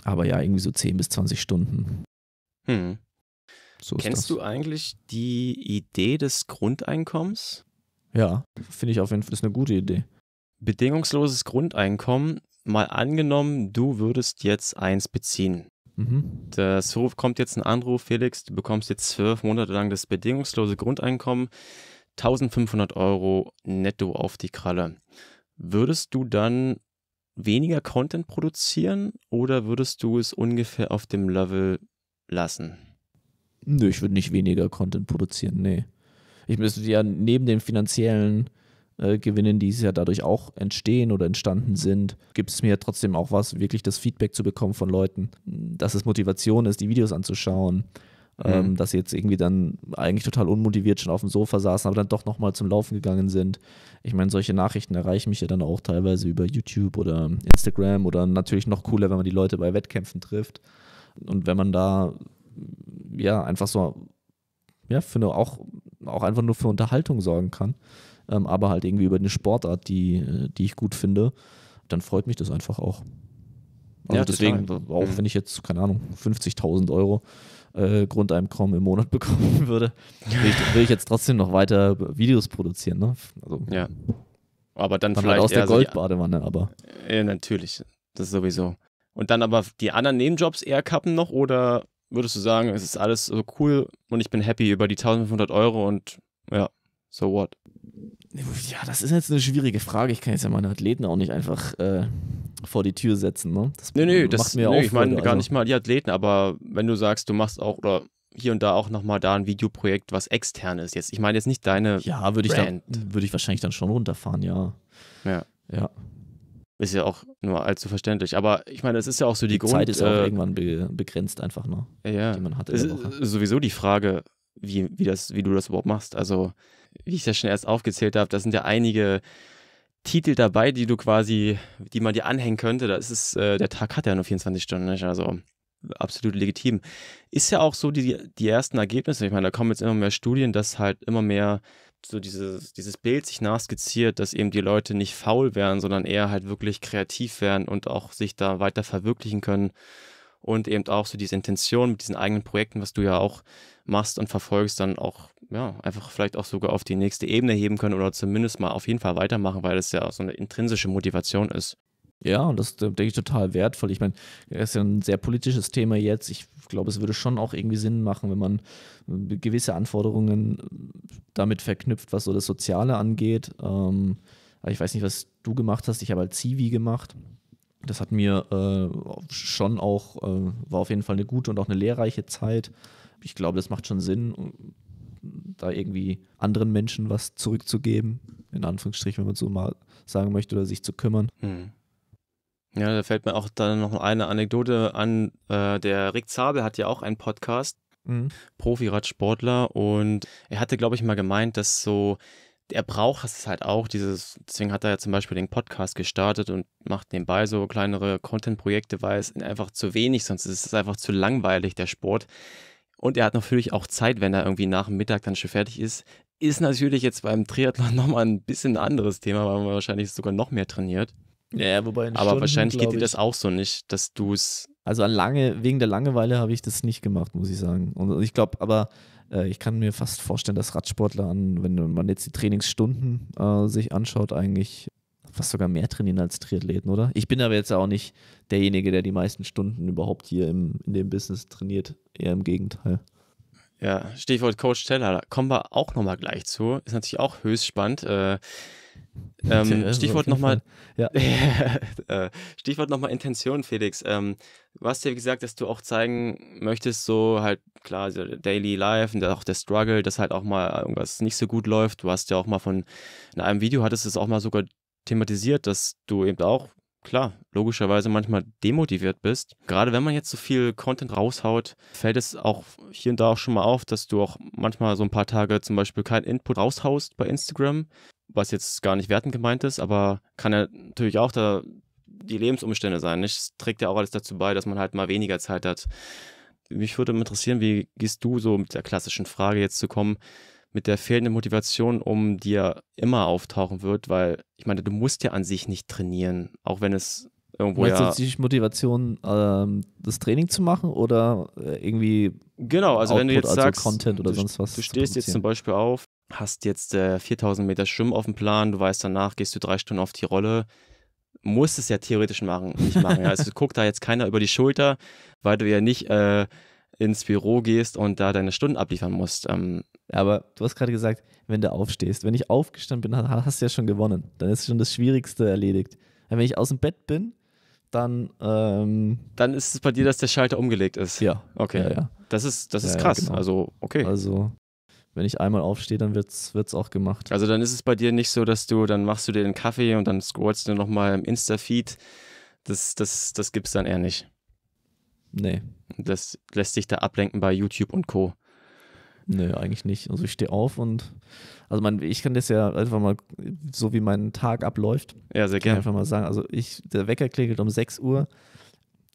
Aber ja, irgendwie so 10 bis 20 Stunden. Hm. So Kennst du eigentlich die Idee des Grundeinkommens? Ja, finde ich auf jeden Fall ist eine gute Idee. Bedingungsloses Grundeinkommen, mal angenommen, du würdest jetzt eins beziehen. Mhm. Das kommt jetzt ein Anruf, Felix, du bekommst jetzt zwölf Monate lang das bedingungslose Grundeinkommen, 1500 Euro netto auf die Kralle. Würdest du dann weniger Content produzieren oder würdest du es ungefähr auf dem Level lassen? Nö, ich würde nicht weniger Content produzieren, nee. Ich müsste ja neben dem finanziellen äh, gewinnen, die ja dadurch auch entstehen oder entstanden sind, gibt es mir trotzdem auch was, wirklich das Feedback zu bekommen von Leuten, dass es Motivation ist, die Videos anzuschauen. Mhm. Ähm, dass sie jetzt irgendwie dann eigentlich total unmotiviert schon auf dem Sofa saßen, aber dann doch nochmal zum Laufen gegangen sind. Ich meine, solche Nachrichten erreichen mich ja dann auch teilweise über YouTube oder Instagram oder natürlich noch cooler, wenn man die Leute bei Wettkämpfen trifft. Und wenn man da ja einfach so, ja, für eine, auch, auch einfach nur für Unterhaltung sorgen kann, ähm, aber halt irgendwie über eine Sportart, die, äh, die ich gut finde, dann freut mich das einfach auch. Also ja, deswegen, total. auch hm. wenn ich jetzt, keine Ahnung, 50.000 Euro äh, Grundeinkommen im Monat bekommen würde, will ich, will ich, jetzt trotzdem noch weiter Videos produzieren. Ne? Also, ja. Aber dann, dann vielleicht. Halt aus der Goldbadewanne, aber. Ja, natürlich. Das sowieso. Und dann aber die anderen Nebenjobs eher kappen noch oder würdest du sagen, es ist alles so cool und ich bin happy über die 1500 Euro und ja. So what? Ja, das ist jetzt eine schwierige Frage. Ich kann jetzt ja meine Athleten auch nicht einfach äh, vor die Tür setzen. Ne? Das nee, nee, macht das, mir nee, auch Freude, ich meine also. gar nicht mal die Athleten, aber wenn du sagst, du machst auch oder hier und da auch nochmal da ein Videoprojekt, was extern ist. Jetzt, ich meine jetzt nicht deine. Ja, würde ich, dann, würd ich wahrscheinlich dann schon runterfahren, ja. Ja. Ja. Ist ja auch nur allzu verständlich. Aber ich meine, es ist ja auch so die, die Grund... Zeit ist auch äh, irgendwann be begrenzt einfach, ne? Ja. Die man hat. Ist, sowieso die Frage, wie, wie, das, wie du das überhaupt machst. Also wie ich das schon erst aufgezählt habe, da sind ja einige Titel dabei, die du quasi, die man dir anhängen könnte. Da ist es, äh, der Tag hat ja nur 24 Stunden, nicht? Also absolut legitim. Ist ja auch so die, die ersten Ergebnisse. Ich meine, da kommen jetzt immer mehr Studien, dass halt immer mehr so dieses, dieses Bild sich nachskizziert, dass eben die Leute nicht faul werden, sondern eher halt wirklich kreativ werden und auch sich da weiter verwirklichen können und eben auch so diese Intention mit diesen eigenen Projekten, was du ja auch machst und verfolgst, dann auch ja, einfach vielleicht auch sogar auf die nächste Ebene heben können oder zumindest mal auf jeden Fall weitermachen, weil das ja so eine intrinsische Motivation ist. Ja, und das äh, denke ich total wertvoll. Ich meine, das ist ja ein sehr politisches Thema jetzt. Ich glaube, es würde schon auch irgendwie Sinn machen, wenn man äh, gewisse Anforderungen äh, damit verknüpft, was so das Soziale angeht. Ähm, ich weiß nicht, was du gemacht hast. Ich habe halt Zivi gemacht. Das hat mir äh, schon auch, äh, war auf jeden Fall eine gute und auch eine lehrreiche Zeit. Ich glaube, das macht schon Sinn, da irgendwie anderen Menschen was zurückzugeben, in Anführungsstrichen, wenn man so mal sagen möchte, oder sich zu kümmern. Mhm. Ja, da fällt mir auch dann noch eine Anekdote an. Äh, der Rick Zabel hat ja auch einen Podcast, mhm. Profi-Radsportler, und er hatte, glaube ich, mal gemeint, dass so er braucht es halt auch, dieses, deswegen hat er ja zum Beispiel den Podcast gestartet und macht nebenbei so kleinere Content-Projekte, weil es einfach zu wenig, sonst ist es einfach zu langweilig, der Sport. Und er hat natürlich auch Zeit, wenn er irgendwie nach dem Mittag dann schon fertig ist. Ist natürlich jetzt beim Triathlon nochmal ein bisschen ein anderes Thema, weil man wahrscheinlich sogar noch mehr trainiert. Ja, wobei Aber Stunden, wahrscheinlich geht dir das auch so nicht, dass du es. Also lange, wegen der Langeweile habe ich das nicht gemacht, muss ich sagen. Und ich glaube, aber äh, ich kann mir fast vorstellen, dass Radsportler, an, wenn man jetzt die Trainingsstunden äh, sich anschaut, eigentlich fast sogar mehr trainieren als Triathleten, oder? Ich bin aber jetzt auch nicht derjenige, der die meisten Stunden überhaupt hier im, in dem Business trainiert. Eher im Gegenteil. Ja, Stichwort Coach Teller, da kommen wir auch nochmal gleich zu. Ist natürlich auch höchst spannend. Äh, ähm, also Stichwort nochmal. Ja. Äh, Stichwort nochmal Intention, Felix. Ähm, du hast ja gesagt, dass du auch zeigen möchtest, so halt klar, Daily Life und auch der Struggle, dass halt auch mal irgendwas nicht so gut läuft. Du hast ja auch mal von, in einem Video hattest du es auch mal sogar thematisiert, dass du eben auch, klar, logischerweise manchmal demotiviert bist. Gerade wenn man jetzt so viel Content raushaut, fällt es auch hier und da auch schon mal auf, dass du auch manchmal so ein paar Tage zum Beispiel keinen Input raushaust bei Instagram was jetzt gar nicht wertend gemeint ist, aber kann ja natürlich auch da die Lebensumstände sein. Nicht? Es trägt ja auch alles dazu bei, dass man halt mal weniger Zeit hat. Mich würde interessieren, wie gehst du so mit der klassischen Frage jetzt zu kommen, mit der fehlenden Motivation um, dir immer auftauchen wird, weil ich meine, du musst ja an sich nicht trainieren, auch wenn es irgendwo Meinst ja. Du die Motivation, ähm, das Training zu machen oder äh, irgendwie. Genau, also Output, wenn du jetzt also sagst, Content oder du, sonst was du stehst jetzt zum Beispiel auf, hast jetzt äh, 4000 Meter Schwimmen auf dem Plan, du weißt, danach gehst du drei Stunden auf die Rolle. Muss es ja theoretisch machen, nicht machen. Ja. Also guckt da jetzt keiner über die Schulter, weil du ja nicht äh, ins Büro gehst und da deine Stunden abliefern musst. Ähm, aber du hast gerade gesagt, wenn du aufstehst. Wenn ich aufgestanden bin, hast du ja schon gewonnen. Dann ist schon das Schwierigste erledigt. Wenn ich aus dem Bett bin, dann. Ähm dann ist es bei dir, dass der Schalter umgelegt ist. Ja. Okay. Ja, ja. Das ist, das ist ja, krass. Genau. Also, okay. Also, wenn ich einmal aufstehe, dann wird's, wird's auch gemacht. Also dann ist es bei dir nicht so, dass du, dann machst du dir den Kaffee und dann scrollst du nochmal im Insta-Feed. Das, das, das gibt's dann eher nicht. Nee. Das lässt sich da ablenken bei YouTube und Co. Nö, eigentlich nicht. Also ich stehe auf und also mein, ich kann das ja einfach mal, so wie mein Tag abläuft, ja, sehr gerne. einfach mal sagen. Also ich, der Wecker klingelt um 6 Uhr.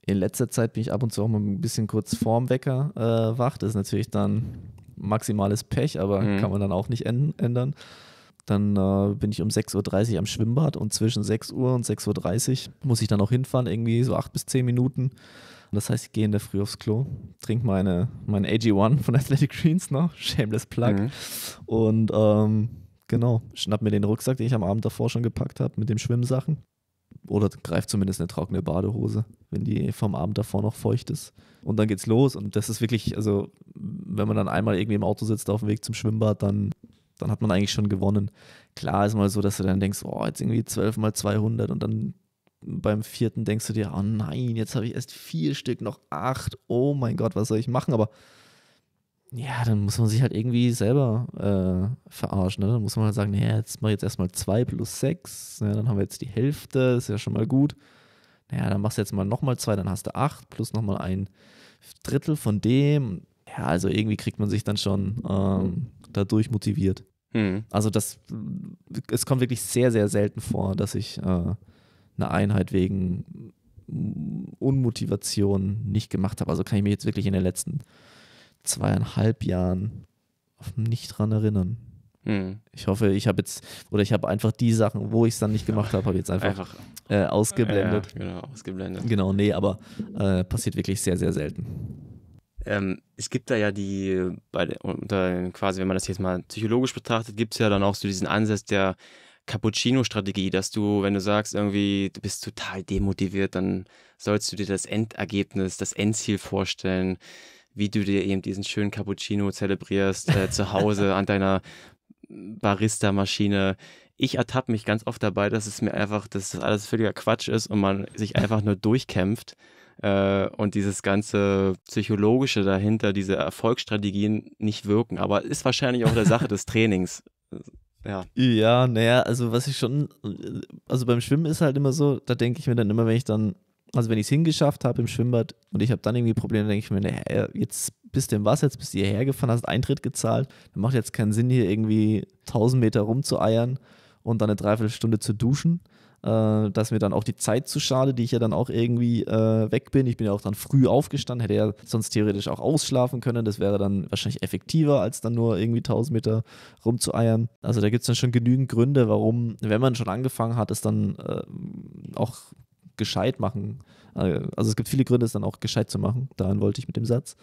In letzter Zeit bin ich ab und zu auch mal ein bisschen kurz vorm Wecker äh, wach. Das ist natürlich dann maximales Pech, aber mhm. kann man dann auch nicht ändern. Dann äh, bin ich um 6.30 Uhr am Schwimmbad und zwischen 6 Uhr und 6.30 Uhr muss ich dann auch hinfahren, irgendwie so 8 bis 10 Minuten. Das heißt, ich gehe in der Früh aufs Klo, trinke meine, mein AG1 von Athletic Greens noch, ne? shameless plug. Mhm. Und ähm, genau, schnapp mir den Rucksack, den ich am Abend davor schon gepackt habe, mit den Schwimmsachen oder greift zumindest eine trockene Badehose, wenn die vom Abend davor noch feucht ist. Und dann geht's los. Und das ist wirklich, also wenn man dann einmal irgendwie im Auto sitzt auf dem Weg zum Schwimmbad, dann, dann hat man eigentlich schon gewonnen. Klar ist mal so, dass du dann denkst, oh, jetzt irgendwie 12 mal 200 und dann beim vierten denkst du dir, oh nein, jetzt habe ich erst vier Stück, noch acht. Oh mein Gott, was soll ich machen? Aber ja, dann muss man sich halt irgendwie selber äh, verarschen. Ne? Dann muss man halt sagen, naja, jetzt mach ich jetzt erstmal 2 plus 6, ja, ne? dann haben wir jetzt die Hälfte, ist ja schon mal gut. Naja, dann machst du jetzt mal nochmal 2, dann hast du 8 plus nochmal ein Drittel von dem. Ja, also irgendwie kriegt man sich dann schon ähm, dadurch motiviert. Hm. Also das, es kommt wirklich sehr, sehr selten vor, dass ich äh, eine Einheit wegen Unmotivation nicht gemacht habe. Also kann ich mir jetzt wirklich in der letzten zweieinhalb Jahren nicht dran erinnern. Hm. Ich hoffe, ich habe jetzt, oder ich habe einfach die Sachen, wo ich es dann nicht gemacht habe, habe jetzt einfach, einfach äh, ausgeblendet. Ja, genau, ausgeblendet. Genau, nee, aber äh, passiert wirklich sehr, sehr selten. Ähm, es gibt da ja die, bei der, unter, quasi, wenn man das jetzt mal psychologisch betrachtet, gibt es ja dann auch so diesen Ansatz der Cappuccino-Strategie, dass du, wenn du sagst, irgendwie, du bist total demotiviert, dann sollst du dir das Endergebnis, das Endziel vorstellen wie du dir eben diesen schönen Cappuccino zelebrierst äh, zu Hause an deiner Barista-Maschine. Ich ertappe mich ganz oft dabei, dass es mir einfach, dass das alles völliger Quatsch ist und man sich einfach nur durchkämpft. Äh, und dieses ganze Psychologische dahinter, diese Erfolgsstrategien nicht wirken. Aber ist wahrscheinlich auch der Sache des Trainings. Ja. Ja, naja, also was ich schon, also beim Schwimmen ist halt immer so, da denke ich mir dann immer, wenn ich dann also wenn ich es hingeschafft habe im Schwimmbad und ich habe dann irgendwie Probleme, denke ich mir, naja, äh, jetzt bist du im Wasser, jetzt bist du hierher gefahren, hast Eintritt gezahlt, dann macht jetzt keinen Sinn, hier irgendwie 1000 Meter rumzueiern und dann eine Dreiviertelstunde zu duschen. Äh, dass mir dann auch die Zeit zu schade, die ich ja dann auch irgendwie äh, weg bin. Ich bin ja auch dann früh aufgestanden, hätte ja sonst theoretisch auch ausschlafen können. Das wäre dann wahrscheinlich effektiver, als dann nur irgendwie 1000 Meter rumzueiern. Also da gibt es dann schon genügend Gründe, warum, wenn man schon angefangen hat, es dann äh, auch gescheit machen. Äh, also es gibt viele Gründe, es dann auch gescheit zu machen. Daran wollte ich mit dem Satz.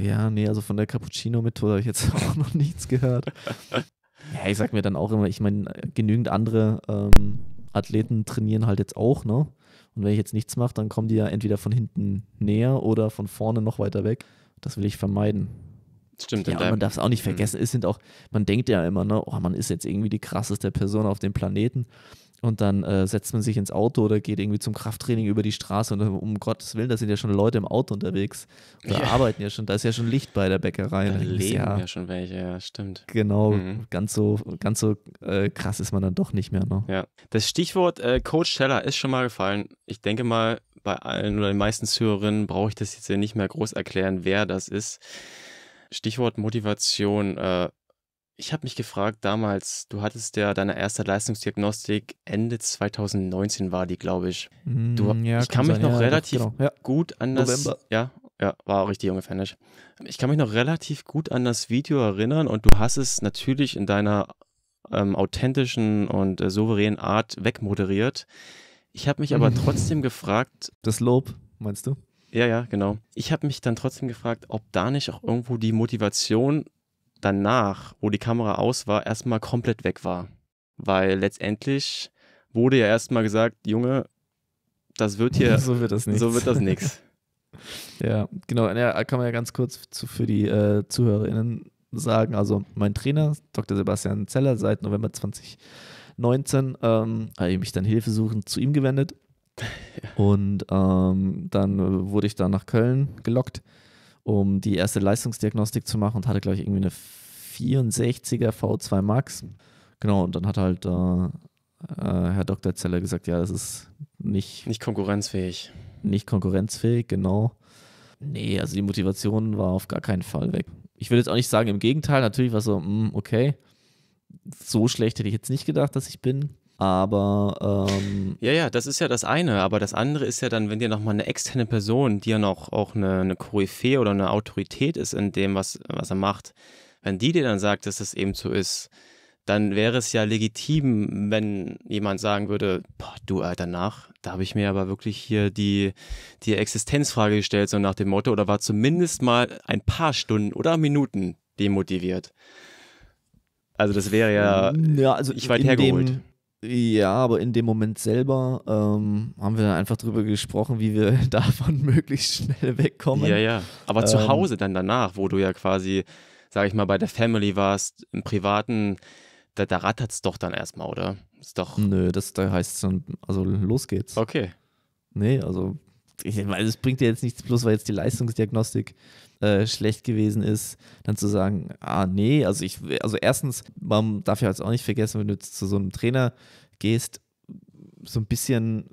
Ja, nee, also von der Cappuccino-Methode habe ich jetzt auch noch nichts gehört. Ja, ich sag mir dann auch immer, ich meine, genügend andere ähm, Athleten trainieren halt jetzt auch, ne? Und wenn ich jetzt nichts mache, dann kommen die ja entweder von hinten näher oder von vorne noch weiter weg. Das will ich vermeiden. Stimmt, ja, man darf es auch nicht hm. vergessen. Es sind auch, man denkt ja immer, ne, oh, man ist jetzt irgendwie die krasseste Person auf dem Planeten. Und dann äh, setzt man sich ins Auto oder geht irgendwie zum Krafttraining über die Straße und um Gottes Willen, da sind ja schon Leute im Auto unterwegs. Da ja. arbeiten ja schon, da ist ja schon Licht bei der Bäckerei. Da ne? leben ja, ja schon welche, ja, stimmt. Genau, mhm. ganz so, ganz so äh, krass ist man dann doch nicht mehr. Ne? Ja. Das Stichwort äh, Coach Teller ist schon mal gefallen. Ich denke mal, bei allen oder den meisten Zuhörerinnen brauche ich das jetzt ja nicht mehr groß erklären, wer das ist. Stichwort Motivation. Äh, ich habe mich gefragt damals, du hattest ja deine erste Leistungsdiagnostik Ende 2019 war die, glaube ich. Du, mm, ja, ich kann, mich sein, noch ja, relativ genau. ja. gut an das November. Ja, ja, war auch richtig ungefährlich. Ich kann mich noch relativ gut an das Video erinnern und du hast es natürlich in deiner ähm, authentischen und äh, souveränen Art wegmoderiert. Ich habe mich aber trotzdem gefragt. Das Lob, meinst du? Ja, ja, genau. Ich habe mich dann trotzdem gefragt, ob da nicht auch irgendwo die Motivation danach, wo die Kamera aus war, erstmal komplett weg war. Weil letztendlich wurde ja erstmal gesagt, Junge, das wird hier. so wird das nichts. So wird das nichts. ja, genau. Ja, kann man ja ganz kurz zu, für die äh, ZuhörerInnen sagen. Also, mein Trainer, Dr. Sebastian Zeller, seit November 2019, ähm, habe ich mich dann hilfesuchend zu ihm gewendet. Ja. Und ähm, dann wurde ich da nach Köln gelockt um die erste Leistungsdiagnostik zu machen und hatte, glaube ich, irgendwie eine 64er V2 Max. Genau, und dann hat halt äh, äh Herr Dr. Zeller gesagt, ja, das ist nicht... Nicht konkurrenzfähig. Nicht konkurrenzfähig, genau. Nee, also die Motivation war auf gar keinen Fall weg. Ich will jetzt auch nicht sagen, im Gegenteil, natürlich war es so, mh, hm, okay, so schlecht hätte ich jetzt nicht gedacht, dass ich bin. Aber ähm ja, ja, das ist ja das eine. Aber das andere ist ja dann, wenn dir nochmal eine externe Person, die ja noch auch eine, eine Koryphäe oder eine Autorität ist in dem, was, was er macht, wenn die dir dann sagt, dass das eben so ist, dann wäre es ja legitim, wenn jemand sagen würde, boah, du Alter, nach, da habe ich mir aber wirklich hier die, die Existenzfrage gestellt, so nach dem Motto, oder war zumindest mal ein paar Stunden oder Minuten demotiviert. Also das wäre ja, ja also ich weit hergeholt. Dem, ja, aber in dem Moment selber ähm, haben wir dann einfach drüber gesprochen, wie wir davon möglichst schnell wegkommen. Ja, ja. Aber ähm, zu Hause dann danach, wo du ja quasi, sag ich mal, bei der Family warst, im Privaten, da, da rattert es doch dann erstmal, oder? Ist doch. Nö, das da heißt es dann, also los geht's. Okay. Nee, also, ich, weil es bringt ja jetzt nichts, bloß weil jetzt die Leistungsdiagnostik äh, schlecht gewesen ist, dann zu sagen, ah nee, also ich, also erstens, man darf ja jetzt auch nicht vergessen, wenn du zu so einem Trainer gehst, so ein bisschen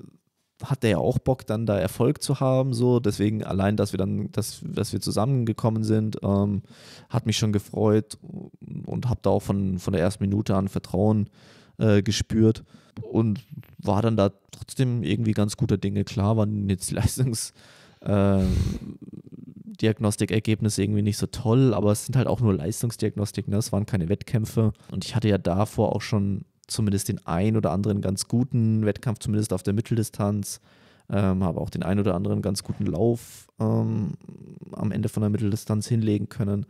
hat der ja auch Bock, dann da Erfolg zu haben, so. Deswegen allein, dass wir dann, dass, dass wir zusammengekommen sind, ähm, hat mich schon gefreut und habe da auch von, von der ersten Minute an Vertrauen äh, gespürt und war dann da trotzdem irgendwie ganz guter Dinge. Klar waren jetzt Leistungs, äh, Diagnostikergebnisse irgendwie nicht so toll, aber es sind halt auch nur Leistungsdiagnostiken, ne? es waren keine Wettkämpfe. Und ich hatte ja davor auch schon zumindest den ein oder anderen ganz guten Wettkampf, zumindest auf der Mitteldistanz. Ähm, habe auch den ein oder anderen ganz guten Lauf ähm, am Ende von der Mitteldistanz hinlegen können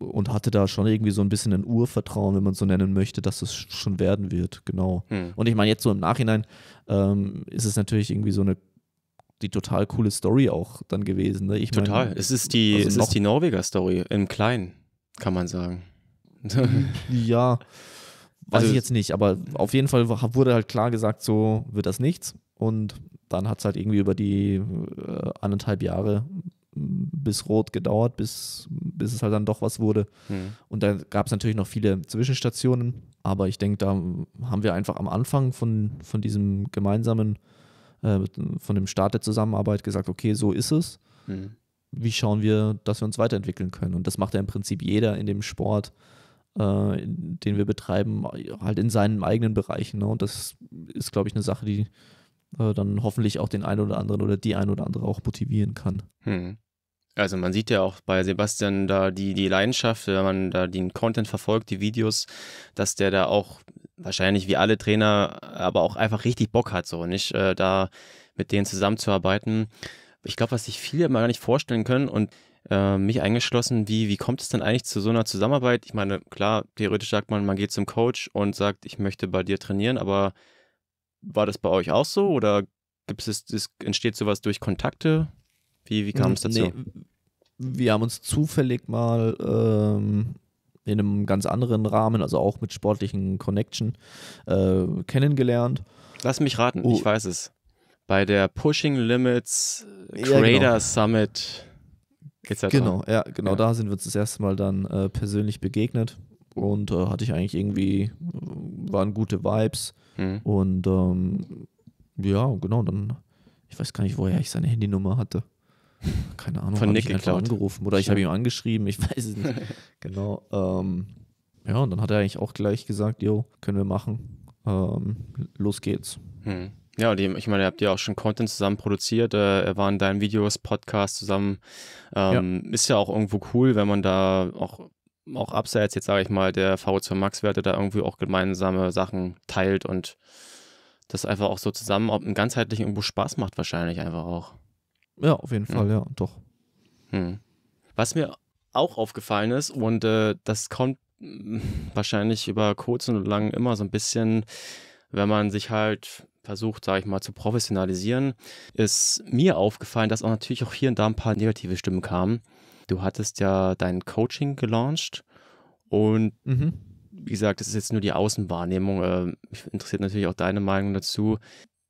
und hatte da schon irgendwie so ein bisschen ein Urvertrauen, wenn man so nennen möchte, dass es schon werden wird, genau. Hm. Und ich meine, jetzt so im Nachhinein ähm, ist es natürlich irgendwie so eine die total coole Story auch dann gewesen. Ne? Ich total. Mein, es ist die, also die Norweger-Story im Kleinen, kann man sagen. ja, weiß also, ich jetzt nicht, aber auf jeden Fall wurde halt klar gesagt, so wird das nichts. Und dann hat es halt irgendwie über die äh, anderthalb Jahre mm, bis rot gedauert, bis, bis es halt dann doch was wurde. Mhm. Und da gab es natürlich noch viele Zwischenstationen, aber ich denke, da haben wir einfach am Anfang von, von diesem gemeinsamen äh, von dem Start der Zusammenarbeit gesagt, okay, so ist es. Mhm. Wie schauen wir, dass wir uns weiterentwickeln können? Und das macht ja im Prinzip jeder in dem Sport, äh, den wir betreiben, halt in seinen eigenen Bereichen. Ne? Und das ist, glaube ich, eine Sache, die äh, dann hoffentlich auch den einen oder anderen oder die ein oder andere auch motivieren kann. Mhm. Also man sieht ja auch bei Sebastian da die, die Leidenschaft, wenn man da den Content verfolgt, die Videos, dass der da auch wahrscheinlich wie alle Trainer, aber auch einfach richtig Bock hat, so nicht äh, da mit denen zusammenzuarbeiten. Ich glaube, was sich viele mal gar nicht vorstellen können und äh, mich eingeschlossen, wie, wie kommt es denn eigentlich zu so einer Zusammenarbeit? Ich meine, klar, theoretisch sagt man, man geht zum Coach und sagt, ich möchte bei dir trainieren, aber war das bei euch auch so oder gibt es, es entsteht sowas durch Kontakte? Wie, wie kam hm, es dazu? Nee, wir haben uns zufällig mal ähm, in einem ganz anderen Rahmen, also auch mit sportlichen Connection, äh, kennengelernt. Lass mich raten, oh. ich weiß es. Bei der Pushing Limits Creator äh, ja, genau. Summit. Etc. Genau, ja, genau, ja. da sind wir uns das erste Mal dann äh, persönlich begegnet und äh, hatte ich eigentlich irgendwie, äh, waren gute Vibes mhm. und ähm, ja, genau, dann, ich weiß gar nicht, woher ich seine Handynummer hatte keine Ahnung, von Nick ich einfach angerufen oder ich habe ihm angeschrieben, ich weiß es nicht. genau. Ähm, ja, und dann hat er eigentlich auch gleich gesagt, jo, können wir machen. Ähm, los geht's. Hm. Ja, die, ich meine, ihr habt ja auch schon Content zusammen produziert, äh, er war in deinen Videos, Podcast zusammen. Ähm, ja. Ist ja auch irgendwo cool, wenn man da auch auch abseits jetzt sage ich mal der VO2 Max Werte da irgendwie auch gemeinsame Sachen teilt und das einfach auch so zusammen einen ganzheitlichen irgendwo Spaß macht wahrscheinlich einfach auch. Ja, auf jeden Fall, hm. ja, doch. Hm. Was mir auch aufgefallen ist, und äh, das kommt hm, wahrscheinlich über kurz und lang immer so ein bisschen, wenn man sich halt versucht, sage ich mal, zu professionalisieren, ist mir aufgefallen, dass auch natürlich auch hier und da ein paar negative Stimmen kamen. Du hattest ja dein Coaching gelauncht und mhm. wie gesagt, das ist jetzt nur die Außenwahrnehmung. Äh, mich interessiert natürlich auch deine Meinung dazu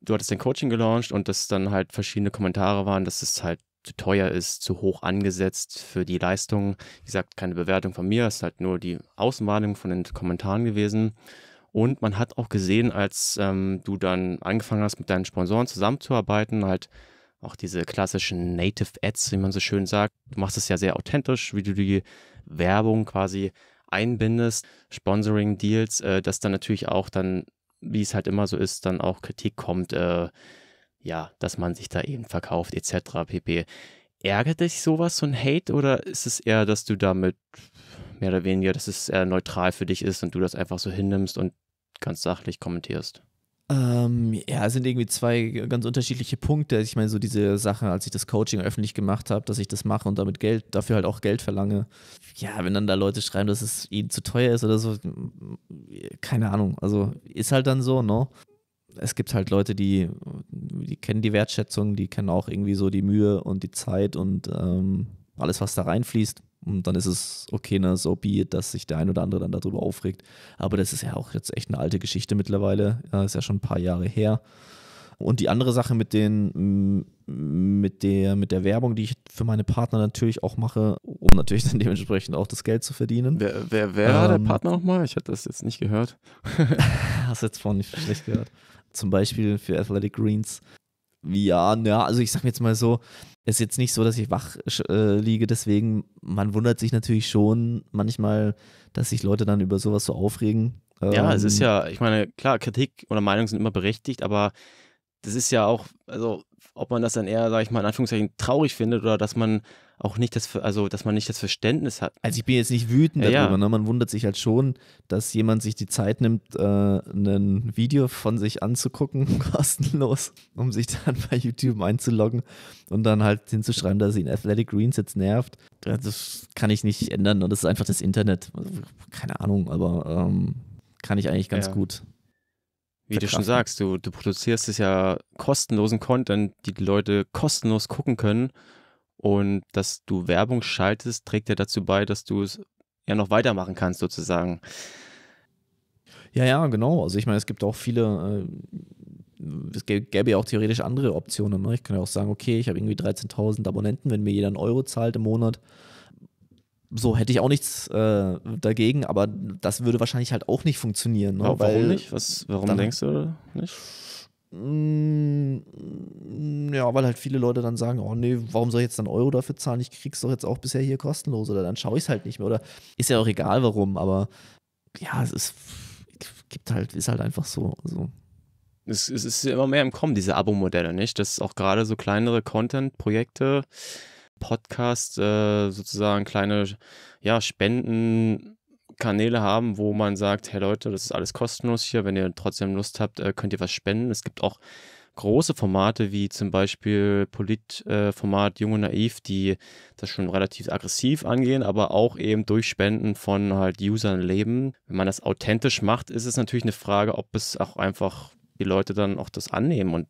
du hattest dein Coaching gelauncht und dass dann halt verschiedene Kommentare waren, dass es halt zu teuer ist, zu hoch angesetzt für die Leistung. Wie gesagt, keine Bewertung von mir, es ist halt nur die Außenwahrnehmung von den Kommentaren gewesen. Und man hat auch gesehen, als ähm, du dann angefangen hast, mit deinen Sponsoren zusammenzuarbeiten, halt auch diese klassischen Native Ads, wie man so schön sagt. Du machst es ja sehr authentisch, wie du die Werbung quasi einbindest, Sponsoring-Deals, äh, dass dann natürlich auch dann wie es halt immer so ist, dann auch Kritik kommt, äh, ja, dass man sich da eben verkauft etc. pp. Ärgert dich sowas, so ein Hate, oder ist es eher, dass du damit mehr oder weniger, dass es eher neutral für dich ist und du das einfach so hinnimmst und ganz sachlich kommentierst? Ähm, ja, es sind irgendwie zwei ganz unterschiedliche Punkte. Ich meine, so diese Sache, als ich das Coaching öffentlich gemacht habe, dass ich das mache und damit Geld, dafür halt auch Geld verlange. Ja, wenn dann da Leute schreiben, dass es ihnen zu teuer ist oder so, keine Ahnung. Also ist halt dann so, ne? Es gibt halt Leute, die, die kennen die Wertschätzung, die kennen auch irgendwie so die Mühe und die Zeit und ähm, alles, was da reinfließt. Und dann ist es okay, ne, so be it, dass sich der ein oder andere dann darüber aufregt. Aber das ist ja auch jetzt echt eine alte Geschichte mittlerweile. Ja, ist ja schon ein paar Jahre her. Und die andere Sache mit den mit der mit der Werbung, die ich für meine Partner natürlich auch mache, um natürlich dann dementsprechend auch das Geld zu verdienen. Wer wer, wer ähm, war der ähm, Partner nochmal? Ich hatte das jetzt nicht gehört. hast du jetzt vorhin nicht schlecht gehört. Zum Beispiel für Athletic Greens ja, naja, also ich sag mir jetzt mal so, ist jetzt nicht so, dass ich wach äh, liege, deswegen, man wundert sich natürlich schon manchmal, dass sich Leute dann über sowas so aufregen. Ja, es ist ähm, ja, ich meine, klar, Kritik oder Meinung sind immer berechtigt, aber das ist ja auch, also ob man das dann eher, sage ich mal, in Anführungszeichen traurig findet oder dass man auch nicht das, also dass man nicht das Verständnis hat. Also ich bin jetzt nicht wütend ja, darüber, ja. Ne? man wundert sich halt schon, dass jemand sich die Zeit nimmt, äh, ein Video von sich anzugucken, kostenlos, um sich dann bei YouTube einzuloggen und dann halt hinzuschreiben, dass ihn Athletic Greens jetzt nervt. Das kann ich nicht ändern und ne? das ist einfach das Internet. Also, keine Ahnung, aber ähm, kann ich eigentlich ganz ja. gut. Wie du schon sagst, du, du produzierst es ja kostenlosen Content, die, die Leute kostenlos gucken können. Und dass du Werbung schaltest, trägt ja dazu bei, dass du es ja noch weitermachen kannst, sozusagen. Ja, ja, genau. Also ich meine, es gibt auch viele, äh, es gäbe ja auch theoretisch andere Optionen. Ne? Ich kann ja auch sagen, okay, ich habe irgendwie 13.000 Abonnenten, wenn mir jeder einen Euro zahlt im Monat, so hätte ich auch nichts äh, dagegen, aber das würde wahrscheinlich halt auch nicht funktionieren. Ne? Ja, warum nicht? Was, warum dann, denkst du nicht? Mm, ja, weil halt viele Leute dann sagen, oh nee, warum soll ich jetzt dann Euro dafür zahlen? Ich krieg's doch jetzt auch bisher hier kostenlos oder dann schaue ich es halt nicht mehr. Oder ist ja auch egal warum, aber ja, es ist, gibt halt, ist halt einfach so. so. Es, es ist immer mehr im Kommen, diese Abo-Modelle, nicht? Dass auch gerade so kleinere Content-Projekte Podcast äh, sozusagen kleine ja, Spenden haben, wo man sagt, hey Leute, das ist alles kostenlos hier, wenn ihr trotzdem Lust habt, äh, könnt ihr was spenden. Es gibt auch große Formate wie zum Beispiel Politformat äh, Junge Naiv, die das schon relativ aggressiv angehen, aber auch eben durch Spenden von halt Usern leben. Wenn man das authentisch macht, ist es natürlich eine Frage, ob es auch einfach die Leute dann auch das annehmen und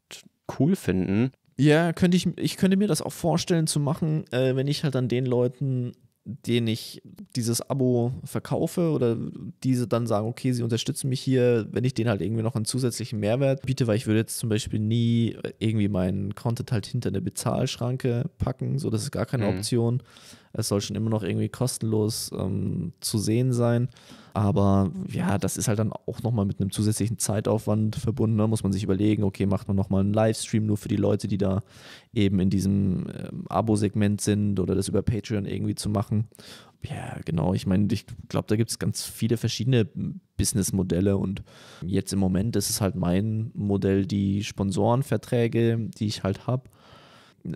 cool finden ja, könnte ich, ich könnte mir das auch vorstellen zu machen, äh, wenn ich halt an den Leuten, denen ich dieses Abo verkaufe oder diese dann sagen, okay, sie unterstützen mich hier, wenn ich denen halt irgendwie noch einen zusätzlichen Mehrwert biete, weil ich würde jetzt zum Beispiel nie irgendwie meinen Content halt hinter eine Bezahlschranke packen, so das ist gar keine mhm. Option. Es soll schon immer noch irgendwie kostenlos ähm, zu sehen sein. Aber ja, das ist halt dann auch nochmal mit einem zusätzlichen Zeitaufwand verbunden. Da ne? muss man sich überlegen, okay, macht man nochmal einen Livestream nur für die Leute, die da eben in diesem ähm, Abo-Segment sind oder das über Patreon irgendwie zu machen. Ja, genau. Ich meine, ich glaube, da gibt es ganz viele verschiedene Businessmodelle und jetzt im Moment ist es halt mein Modell, die Sponsorenverträge, die ich halt habe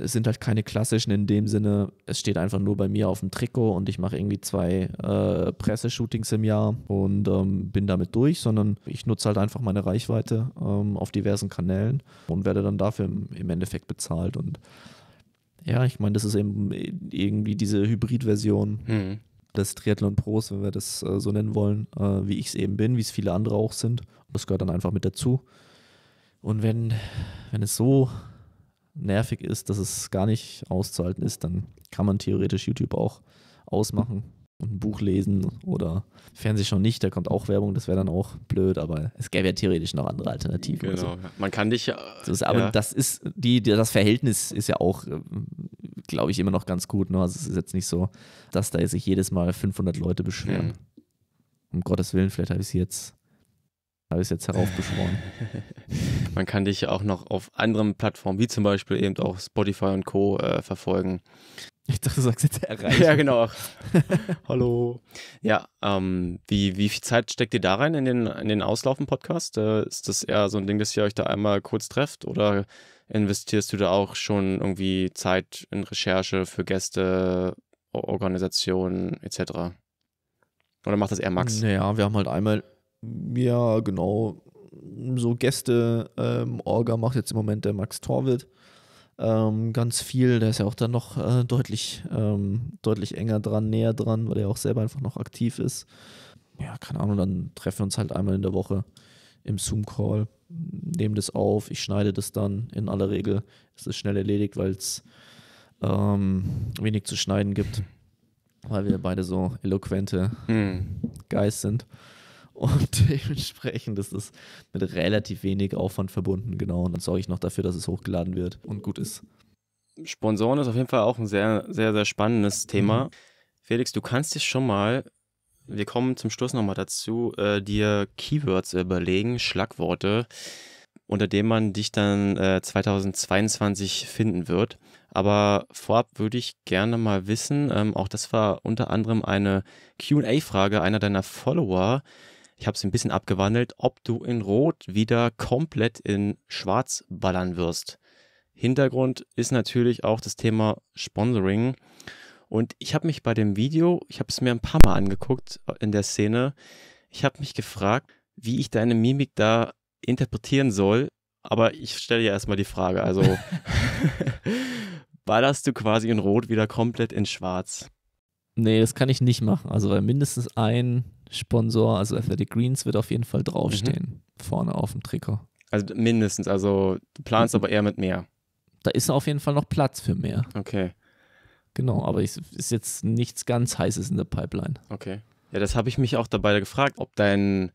es sind halt keine klassischen in dem Sinne, es steht einfach nur bei mir auf dem Trikot und ich mache irgendwie zwei äh, Presseshootings im Jahr und ähm, bin damit durch, sondern ich nutze halt einfach meine Reichweite ähm, auf diversen Kanälen und werde dann dafür im, im Endeffekt bezahlt. Und ja, ich meine, das ist eben irgendwie diese Hybridversion Hm des Triathlon Pros, wenn wir das äh, so nennen wollen, äh, wie ich es eben bin, wie es viele andere auch sind. Das gehört dann einfach mit dazu. Und wenn, wenn es so nervig ist, dass es gar nicht auszuhalten ist, dann kann man theoretisch YouTube auch ausmachen und ein Buch lesen oder Fernsehen schon nicht, da kommt auch Werbung, das wäre dann auch blöd, aber es gäbe ja theoretisch noch andere Alternativen. Also genau, also. man kann dich ja. Das, aber ja. das ist, die, das Verhältnis ist ja auch, äh, glaube ich, immer noch ganz gut. Ne? Also es ist jetzt nicht so, dass da sich jedes Mal 500 Leute beschweren. Mhm. Um Gottes Willen, vielleicht habe ich sie jetzt habe ich es jetzt heraufbeschworen. Man kann dich auch noch auf anderen Plattformen, wie zum Beispiel eben auch Spotify und Co. Äh, verfolgen. Ich dachte, du sagst jetzt erreichen. Ja, genau. Hallo. Ja, ähm, wie, wie viel Zeit steckt ihr da rein in den, in den Auslaufen-Podcast? Äh, ist das eher so ein Ding, dass ihr euch da einmal kurz trefft oder investierst du da auch schon irgendwie Zeit in Recherche für Gäste, Organisationen etc.? Oder macht das eher Max? Naja, wir haben halt einmal ja, genau. So Gäste, ähm, Orga macht jetzt im Moment der Max Torwitt. Ähm, ganz viel, der ist ja auch dann noch äh, deutlich, ähm, deutlich enger dran, näher dran, weil er auch selber einfach noch aktiv ist. Ja, keine Ahnung, dann treffen wir uns halt einmal in der Woche im Zoom-Call, nehmen das auf, ich schneide das dann. In aller Regel ist es schnell erledigt, weil es ähm, wenig zu schneiden gibt, weil wir beide so eloquente hm. Guys sind. Und dementsprechend ist es mit relativ wenig Aufwand verbunden, genau. Und dann sorge ich noch dafür, dass es hochgeladen wird und gut ist. Sponsoren ist auf jeden Fall auch ein sehr, sehr, sehr spannendes Thema. Mhm. Felix, du kannst dich schon mal, wir kommen zum Schluss nochmal dazu, äh, dir Keywords überlegen, Schlagworte, unter denen man dich dann äh, 2022 finden wird. Aber vorab würde ich gerne mal wissen, ähm, auch das war unter anderem eine QA-Frage einer deiner Follower ich habe es ein bisschen abgewandelt, ob du in Rot wieder komplett in Schwarz ballern wirst. Hintergrund ist natürlich auch das Thema Sponsoring. Und ich habe mich bei dem Video, ich habe es mir ein paar Mal angeguckt äh, in der Szene, ich habe mich gefragt, wie ich deine Mimik da interpretieren soll. Aber ich stelle ja erstmal die Frage, also ballerst du quasi in Rot wieder komplett in Schwarz? Nee, das kann ich nicht machen. Also, weil mindestens ein Sponsor, also Athletic Greens, wird auf jeden Fall draufstehen, mhm. vorne auf dem Trikot. Also mindestens, also du planst mhm. aber eher mit mehr. Da ist auf jeden Fall noch Platz für mehr. Okay. Genau, aber es ist jetzt nichts ganz Heißes in der Pipeline. Okay. Ja, das habe ich mich auch dabei gefragt, ob dein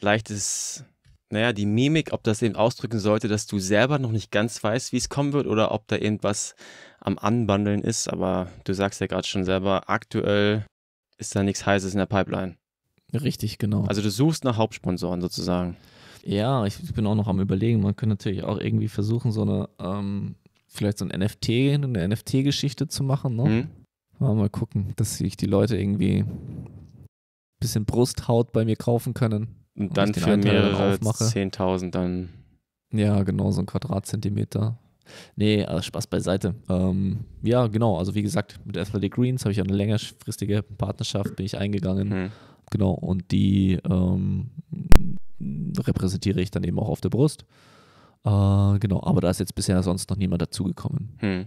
leichtes naja, die Mimik, ob das eben ausdrücken sollte, dass du selber noch nicht ganz weißt, wie es kommen wird oder ob da irgendwas am Anbandeln ist. Aber du sagst ja gerade schon selber, aktuell ist da nichts Heißes in der Pipeline. Richtig, genau. Also du suchst nach Hauptsponsoren sozusagen. Ja, ich bin auch noch am überlegen. Man könnte natürlich auch irgendwie versuchen, so eine, ähm, vielleicht so ein NFT, eine NFT-Geschichte zu machen. Ne? Mhm. Mal, mal gucken, dass sich die Leute irgendwie ein bisschen Brusthaut bei mir kaufen können. Und dann für mehrere 10.000 dann. Ja, genau, so ein Quadratzentimeter. Nee, also Spaß beiseite. Ähm, ja, genau. Also wie gesagt, mit Athletic Greens habe ich eine längerfristige Partnerschaft, bin ich eingegangen. Mhm. Genau, und die ähm, repräsentiere ich dann eben auch auf der Brust. Äh, genau, aber da ist jetzt bisher sonst noch niemand dazugekommen. Mhm.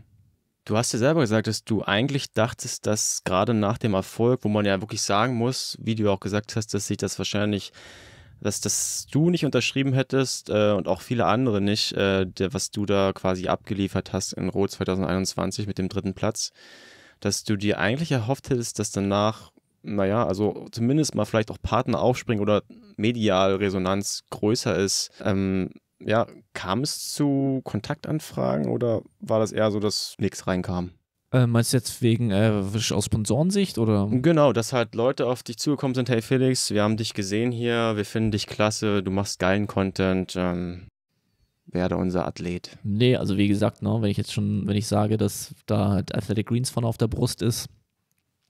Du hast ja selber gesagt, dass du eigentlich dachtest, dass gerade nach dem Erfolg, wo man ja wirklich sagen muss, wie du auch gesagt hast, dass sich das wahrscheinlich dass das du nicht unterschrieben hättest äh, und auch viele andere nicht, äh, der, was du da quasi abgeliefert hast in Rot 2021 mit dem dritten Platz, dass du dir eigentlich erhofft hättest, dass danach, naja, also zumindest mal vielleicht auch Partner aufspringen oder medial Resonanz größer ist. Ähm, ja, kam es zu Kontaktanfragen oder war das eher so, dass nichts reinkam? Äh, meinst du jetzt wegen äh, aus Sponsorensicht oder? Genau, dass halt Leute auf dich zugekommen sind, hey Felix, wir haben dich gesehen hier, wir finden dich klasse, du machst geilen Content, ähm, werde unser Athlet. Nee, also wie gesagt, ne, wenn ich jetzt schon, wenn ich sage, dass da halt Athletic Greens von auf der Brust ist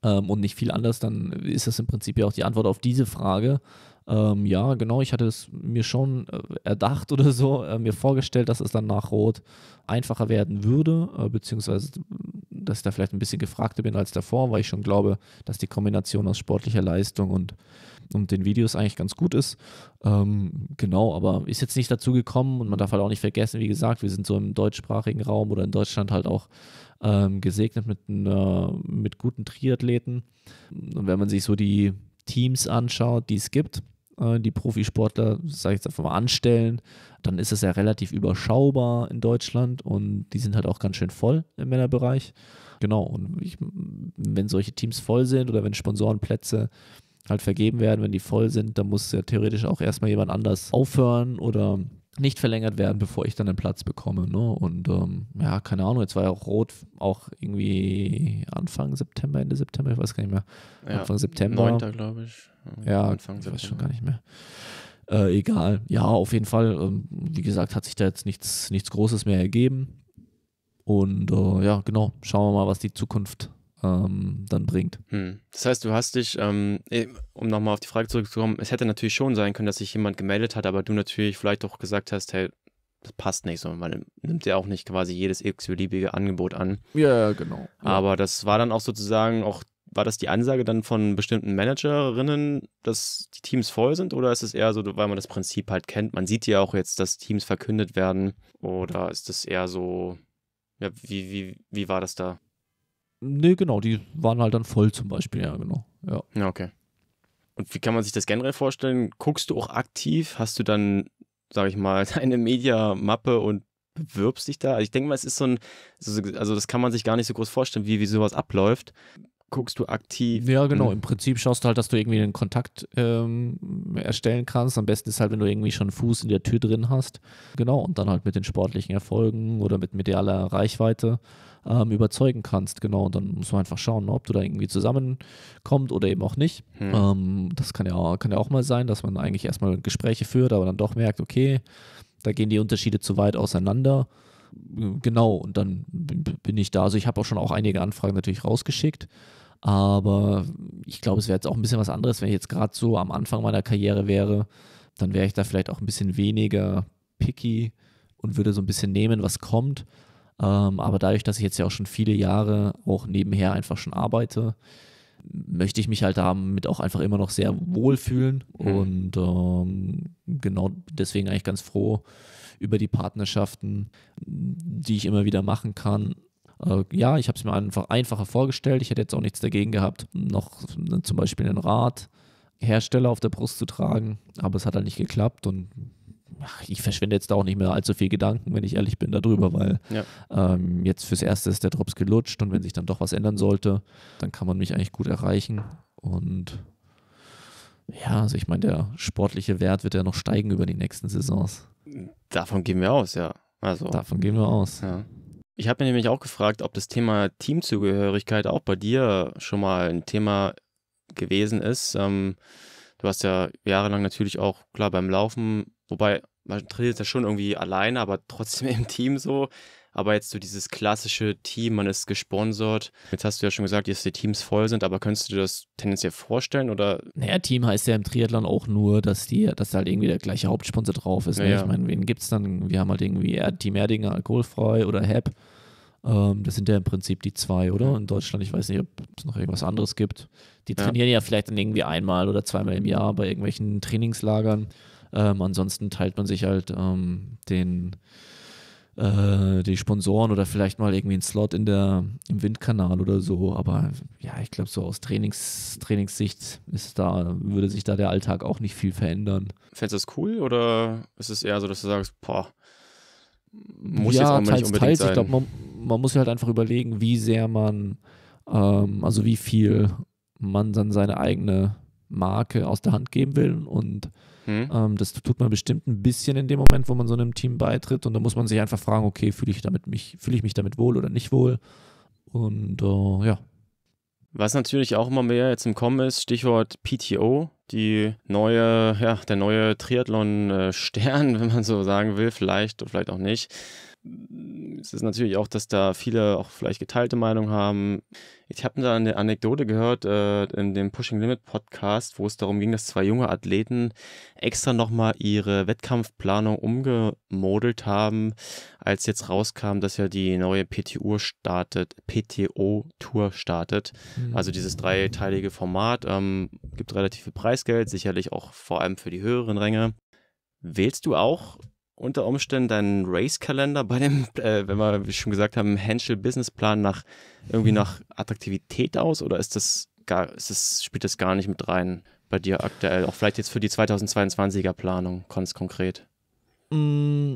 ähm, und nicht viel anders, dann ist das im Prinzip ja auch die Antwort auf diese Frage. Ähm, ja, genau, ich hatte es mir schon äh, erdacht oder so, äh, mir vorgestellt, dass es dann nach Rot einfacher werden würde, äh, beziehungsweise dass ich da vielleicht ein bisschen gefragter bin als davor, weil ich schon glaube, dass die Kombination aus sportlicher Leistung und, und den Videos eigentlich ganz gut ist. Ähm, genau, aber ist jetzt nicht dazu gekommen und man darf halt auch nicht vergessen, wie gesagt, wir sind so im deutschsprachigen Raum oder in Deutschland halt auch ähm, gesegnet mit, einer, mit guten Triathleten. Und wenn man sich so die Teams anschaut, die es gibt, äh, die Profisportler, sage ich jetzt einfach mal, anstellen, dann ist es ja relativ überschaubar in Deutschland und die sind halt auch ganz schön voll im Männerbereich. Genau, und ich, wenn solche Teams voll sind oder wenn Sponsorenplätze halt vergeben werden, wenn die voll sind, dann muss ja theoretisch auch erstmal jemand anders aufhören oder nicht verlängert werden, bevor ich dann einen Platz bekomme. Ne? Und ähm, ja, keine Ahnung, jetzt war ja Rot auch irgendwie Anfang September, Ende September, ich weiß gar nicht mehr. Ja, Anfang September. 9. glaube ich. Ja, Anfang ich weiß schon gar nicht mehr. Äh, egal. Ja, auf jeden Fall, ähm, wie gesagt, hat sich da jetzt nichts, nichts Großes mehr ergeben. Und äh, ja, genau, schauen wir mal, was die Zukunft ähm, dann bringt. Hm. Das heißt, du hast dich, ähm, eh, um nochmal auf die Frage zurückzukommen, es hätte natürlich schon sein können, dass sich jemand gemeldet hat, aber du natürlich vielleicht auch gesagt hast, hey, das passt nicht so, weil nimmt ja auch nicht quasi jedes x-beliebige Angebot an. Ja, genau. Aber das war dann auch sozusagen auch, war das die Ansage dann von bestimmten Managerinnen, dass die Teams voll sind oder ist es eher so, weil man das Prinzip halt kennt? Man sieht ja auch jetzt, dass Teams verkündet werden oder ist das eher so, ja, wie, wie, wie war das da? Nee, genau, die waren halt dann voll zum Beispiel, ja, genau. Ja. ja, okay. Und wie kann man sich das generell vorstellen? Guckst du auch aktiv? Hast du dann, sag ich mal, deine Mediamappe und bewirbst dich da? Also ich denke mal, es ist so ein, also das kann man sich gar nicht so groß vorstellen, wie, wie sowas abläuft guckst du aktiv. Ja, genau. Hm. Im Prinzip schaust du halt, dass du irgendwie einen Kontakt ähm, erstellen kannst. Am besten ist halt, wenn du irgendwie schon einen Fuß in der Tür drin hast. Genau. Und dann halt mit den sportlichen Erfolgen oder mit medialer Reichweite ähm, überzeugen kannst. Genau, und dann muss man einfach schauen, ne, ob du da irgendwie zusammenkommt oder eben auch nicht. Hm. Ähm, das kann ja, kann ja auch mal sein, dass man eigentlich erstmal Gespräche führt, aber dann doch merkt, okay, da gehen die Unterschiede zu weit auseinander. Genau, und dann bin ich da. Also ich habe auch schon auch einige Anfragen natürlich rausgeschickt. Aber ich glaube, es wäre jetzt auch ein bisschen was anderes, wenn ich jetzt gerade so am Anfang meiner Karriere wäre, dann wäre ich da vielleicht auch ein bisschen weniger picky und würde so ein bisschen nehmen, was kommt. Ähm, aber dadurch, dass ich jetzt ja auch schon viele Jahre auch nebenher einfach schon arbeite, möchte ich mich halt damit auch einfach immer noch sehr wohlfühlen. Mhm. Und ähm, genau deswegen eigentlich ganz froh über die Partnerschaften, die ich immer wieder machen kann. Äh, ja, ich habe es mir einfach einfacher vorgestellt. Ich hätte jetzt auch nichts dagegen gehabt, noch zum Beispiel einen Radhersteller auf der Brust zu tragen, aber es hat halt nicht geklappt und ach, ich verschwende jetzt da auch nicht mehr allzu viel Gedanken, wenn ich ehrlich bin, darüber, mhm. weil ja. ähm, jetzt fürs Erste ist der Drops gelutscht und wenn sich dann doch was ändern sollte, dann kann man mich eigentlich gut erreichen und ja, also ich meine, der sportliche Wert wird ja noch steigen über die nächsten Saisons. Davon gehen wir aus, ja. Also, Davon gehen wir aus. Ja. Ich habe mir nämlich auch gefragt, ob das Thema Teamzugehörigkeit auch bei dir schon mal ein Thema gewesen ist. Ähm, du hast ja jahrelang natürlich auch, klar, beim Laufen, wobei man trainiert ja schon irgendwie alleine, aber trotzdem im Team so. Aber jetzt so dieses klassische Team, man ist gesponsert. Jetzt hast du ja schon gesagt, dass die Teams voll sind, aber könntest du dir das tendenziell vorstellen oder? Naja, Team heißt ja im Triathlon auch nur, dass die, dass halt irgendwie der gleiche Hauptsponsor drauf ist. Ne? Ja, Ich meine, wen gibt es dann? Wir haben halt irgendwie Team Erdinger, alkoholfrei oder HEP. Ähm, das sind ja im Prinzip die zwei, oder? In Deutschland, ich weiß nicht, ob es noch irgendwas anderes gibt. Die trainieren ja, ja vielleicht dann irgendwie einmal oder zweimal im Jahr bei irgendwelchen Trainingslagern. Ähm, ansonsten teilt man sich halt ähm, den, äh, die Sponsoren oder vielleicht mal irgendwie einen Slot in der, im Windkanal oder so. Aber ja, ich glaube, so aus Trainings, Trainingssicht ist da, würde sich da der Alltag auch nicht viel verändern. Fändest du das cool oder ist es eher so, dass du sagst, boah, muss ja, jetzt auch mal teils, nicht unbedingt teils. sein? Ich glaube, man, man muss halt einfach überlegen, wie sehr man, ähm, also wie viel man dann seine eigene Marke aus der Hand geben will und Mhm. Ähm, das tut man bestimmt ein bisschen in dem Moment, wo man so einem Team beitritt. Und da muss man sich einfach fragen, okay, fühle ich, damit mich, fühl ich mich damit wohl oder nicht wohl? Und äh, ja. Was natürlich auch immer mehr jetzt im Kommen ist, Stichwort PTO, die neue, ja, der neue Triathlon-Stern, wenn man so sagen will, vielleicht, vielleicht auch nicht es ist natürlich auch, dass da viele auch vielleicht geteilte Meinungen haben. Ich habe da eine Anekdote gehört äh, in dem Pushing Limit Podcast, wo es darum ging, dass zwei junge Athleten extra nochmal ihre Wettkampfplanung umgemodelt haben, als jetzt rauskam, dass ja die neue PTO startet, PTO-Tour startet. Mhm. Also dieses dreiteilige Format ähm, gibt relativ viel Preisgeld, sicherlich auch vor allem für die höheren Ränge. Wählst du auch unter Umständen deinen Race-Kalender bei dem, äh, wenn wir wie schon gesagt haben, Henschel-Businessplan nach irgendwie nach Attraktivität aus oder ist das gar, ist das, spielt das gar nicht mit rein bei dir aktuell? Auch vielleicht jetzt für die 2022er Planung, ganz konkret. Mm,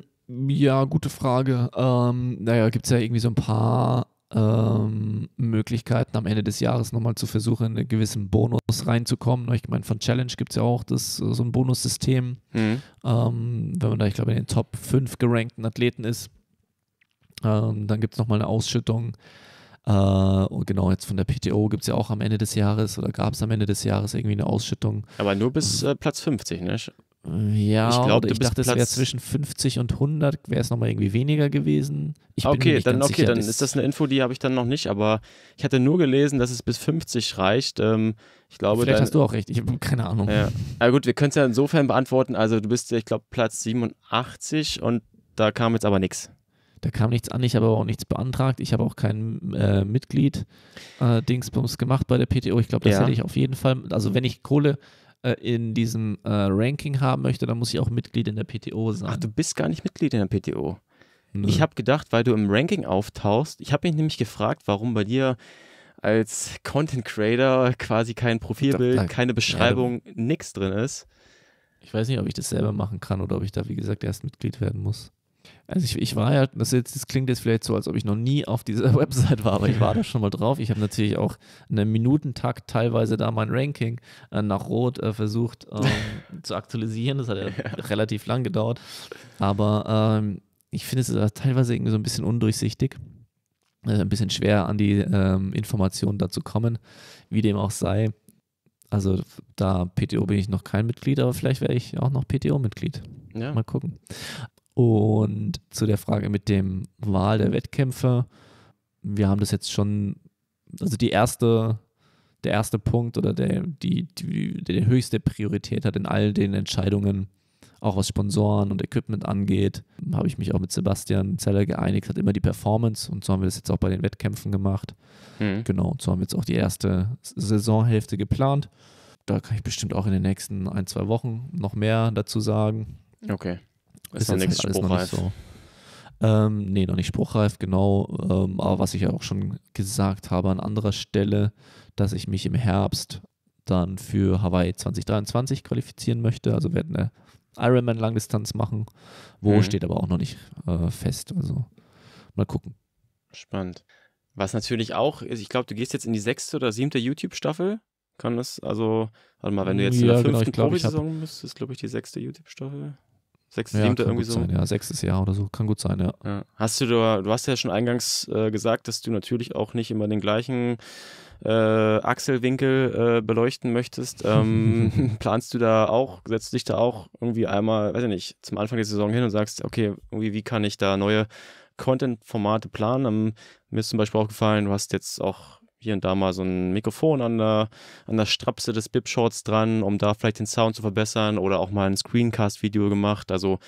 ja, gute Frage. Ähm, naja, gibt es ja irgendwie so ein paar ähm, Möglichkeiten am Ende des Jahres nochmal zu versuchen, in einen gewissen Bonus reinzukommen. Ich meine, von Challenge gibt es ja auch das, so ein Bonussystem, mhm. ähm, wenn man da, ich glaube, in den Top 5 gerankten Athleten ist. Ähm, dann gibt es nochmal eine Ausschüttung. Äh, und genau, jetzt von der PTO gibt es ja auch am Ende des Jahres oder gab es am Ende des Jahres irgendwie eine Ausschüttung. Aber nur bis ähm. äh, Platz 50, ne? Ja, ich, glaub, ich dachte, Platz es wäre zwischen 50 und 100, wäre es nochmal irgendwie weniger gewesen. Ich okay, dann, okay sicher, dann ist das eine Info, die habe ich dann noch nicht, aber ich hatte nur gelesen, dass es bis 50 reicht. Ähm, ich glaube, Vielleicht dann, hast du auch recht, ich habe keine Ahnung. Ja. Aber gut, wir können es ja insofern beantworten. Also, du bist, ich glaube, Platz 87 und da kam jetzt aber nichts. Da kam nichts an, ich habe aber auch nichts beantragt. Ich habe auch kein äh, Mitglied-Dingsbums äh, gemacht bei der PTO. Ich glaube, das ja. hätte ich auf jeden Fall. Also, wenn ich Kohle äh, in diesem äh, Ranking haben möchte, dann muss ich auch Mitglied in der PTO sein. Ach, du bist gar nicht Mitglied in der PTO. Nö. Ich habe gedacht, weil du im Ranking auftauchst, ich habe mich nämlich gefragt, warum bei dir als Content Creator quasi kein Profilbild, keine Beschreibung, ja, nichts drin ist. Ich weiß nicht, ob ich das selber machen kann oder ob ich da, wie gesagt, erst Mitglied werden muss. Also ich, ich war ja, das, jetzt, das klingt jetzt vielleicht so, als ob ich noch nie auf dieser Website war, aber ich war da schon mal drauf. Ich habe natürlich auch einen Minutentakt teilweise da mein Ranking äh, nach Rot äh, versucht ähm, zu aktualisieren. Das hat ja, ja. relativ lang gedauert. Aber ähm, ich finde es teilweise irgendwie so ein bisschen undurchsichtig. Also ein bisschen schwer an die ähm, Informationen dazu kommen, wie dem auch sei. Also da PTO bin ich noch kein Mitglied, aber vielleicht wäre ich auch noch PTO-Mitglied. Ja. Mal gucken. Und zu der Frage mit dem Wahl der Wettkämpfe. Wir haben das jetzt schon, also die erste, der erste Punkt oder der, die, die, die höchste Priorität hat in all den Entscheidungen, auch was Sponsoren und Equipment angeht, habe ich mich auch mit Sebastian Zeller geeinigt, hat immer die Performance und so haben wir das jetzt auch bei den Wettkämpfen gemacht. Mhm. Genau, und so haben wir jetzt auch die erste Saisonhälfte geplant. Da kann ich bestimmt auch in den nächsten ein, zwei Wochen noch mehr dazu sagen. Okay. Ist, ist ja nichts spruchreif. Noch nicht so. ähm, nee, noch nicht spruchreif, genau. Ähm, aber was ich ja auch schon gesagt habe an anderer Stelle, dass ich mich im Herbst dann für Hawaii 2023 qualifizieren möchte. Also werde eine Ironman-Langdistanz machen. Wo mhm. steht aber auch noch nicht äh, fest. Also mal gucken. Spannend. Was natürlich auch ist, ich glaube, du gehst jetzt in die sechste oder siebte YouTube-Staffel. Kann das, also, warte mal, wenn du jetzt in der ja, genau, fünften genau, Profisaison bist, ist, glaube ich, die sechste YouTube-Staffel. Sechstes, ja, siebte irgendwie so. Sein, ja, sechstes Jahr oder so. Kann gut sein, ja. ja. Hast du, du hast ja schon eingangs äh, gesagt, dass du natürlich auch nicht immer den gleichen äh, Achselwinkel äh, beleuchten möchtest. Ähm, planst du da auch, setzt dich da auch irgendwie einmal, weiß ich nicht, zum Anfang der Saison hin und sagst, okay, irgendwie, wie kann ich da neue Content-Formate planen? Ähm, mir ist zum Beispiel auch gefallen, du hast jetzt auch hier und da mal so ein Mikrofon an der, an der Strapse des Bip-Shorts dran, um da vielleicht den Sound zu verbessern oder auch mal ein Screencast-Video gemacht. Also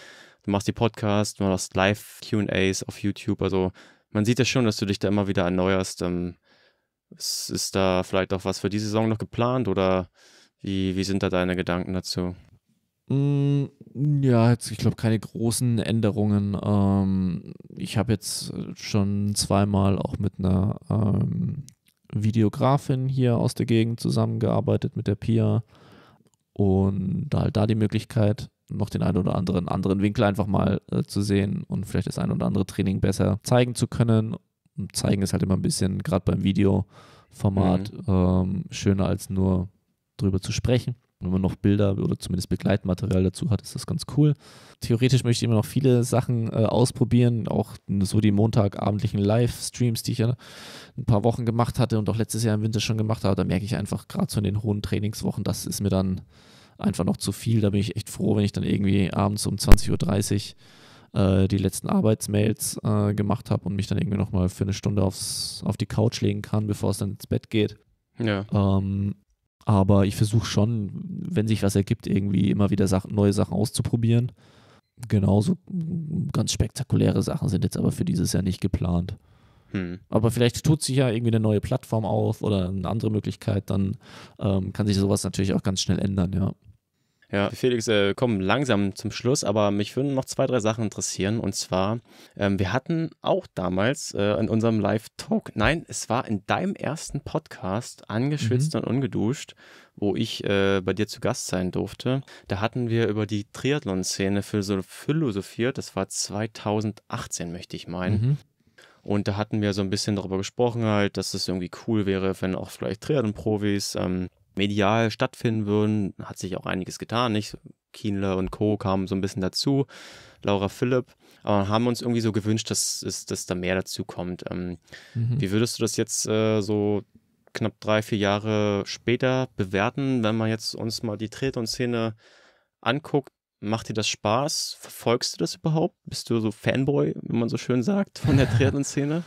du machst die Podcasts, du machst Live-QAs auf YouTube. Also man sieht ja schon, dass du dich da immer wieder erneuerst. Ähm, ist, da vielleicht auch was für die Saison noch geplant oder wie, wie sind da deine Gedanken dazu? Mm, ja, jetzt, ich glaube, keine großen Änderungen. Ähm, ich habe jetzt schon zweimal auch mit einer ähm, Videografin hier aus der Gegend zusammengearbeitet mit der Pia und halt da die Möglichkeit, noch den einen oder anderen anderen Winkel einfach mal äh, zu sehen und vielleicht das ein oder andere Training besser zeigen zu können. Und zeigen ist halt immer ein bisschen, gerade beim Videoformat, mhm. ähm, schöner als nur drüber zu sprechen. Wenn man noch Bilder oder zumindest Begleitmaterial dazu hat, ist das ganz cool. Theoretisch möchte ich immer noch viele Sachen äh, ausprobieren, auch so die montagabendlichen Livestreams, die ich ja ein paar Wochen gemacht hatte und auch letztes Jahr im Winter schon gemacht habe. Da merke ich einfach gerade so in den hohen Trainingswochen, das ist mir dann einfach noch zu viel. Da bin ich echt froh, wenn ich dann irgendwie abends um 20.30 Uhr äh, die letzten Arbeitsmails äh, gemacht habe und mich dann irgendwie nochmal für eine Stunde aufs, auf die Couch legen kann, bevor es dann ins Bett geht. Ja. Ähm, aber ich versuche schon, wenn sich was ergibt, irgendwie immer wieder Sachen, neue Sachen auszuprobieren. Genauso mm, ganz spektakuläre Sachen sind jetzt aber für dieses Jahr nicht geplant. Hm. Aber vielleicht tut sich ja irgendwie eine neue Plattform auf oder eine andere Möglichkeit, dann ähm, kann sich sowas natürlich auch ganz schnell ändern, ja. Ja, Felix, äh, komm langsam zum Schluss, aber mich würden noch zwei, drei Sachen interessieren. Und zwar, ähm, wir hatten auch damals äh, in unserem Live-Talk, nein, es war in deinem ersten Podcast, angeschwitzt mhm. und ungeduscht, wo ich äh, bei dir zu Gast sein durfte. Da hatten wir über die Triathlon-Szene philosophiert. Das war 2018, möchte ich meinen. Mhm. Und da hatten wir so ein bisschen darüber gesprochen, halt, dass es irgendwie cool wäre, wenn auch vielleicht Triathlon-Profis ähm, medial stattfinden würden, hat sich auch einiges getan, nicht? Kienle und Co. kamen so ein bisschen dazu, Laura Philipp, aber haben uns irgendwie so gewünscht, dass, dass, dass da mehr dazu kommt. Ähm, mhm. Wie würdest du das jetzt äh, so knapp drei, vier Jahre später bewerten, wenn man jetzt uns mal die Triathlon-Szene anguckt? Macht dir das Spaß? Verfolgst du das überhaupt? Bist du so Fanboy, wie man so schön sagt, von der Triathlon-Szene?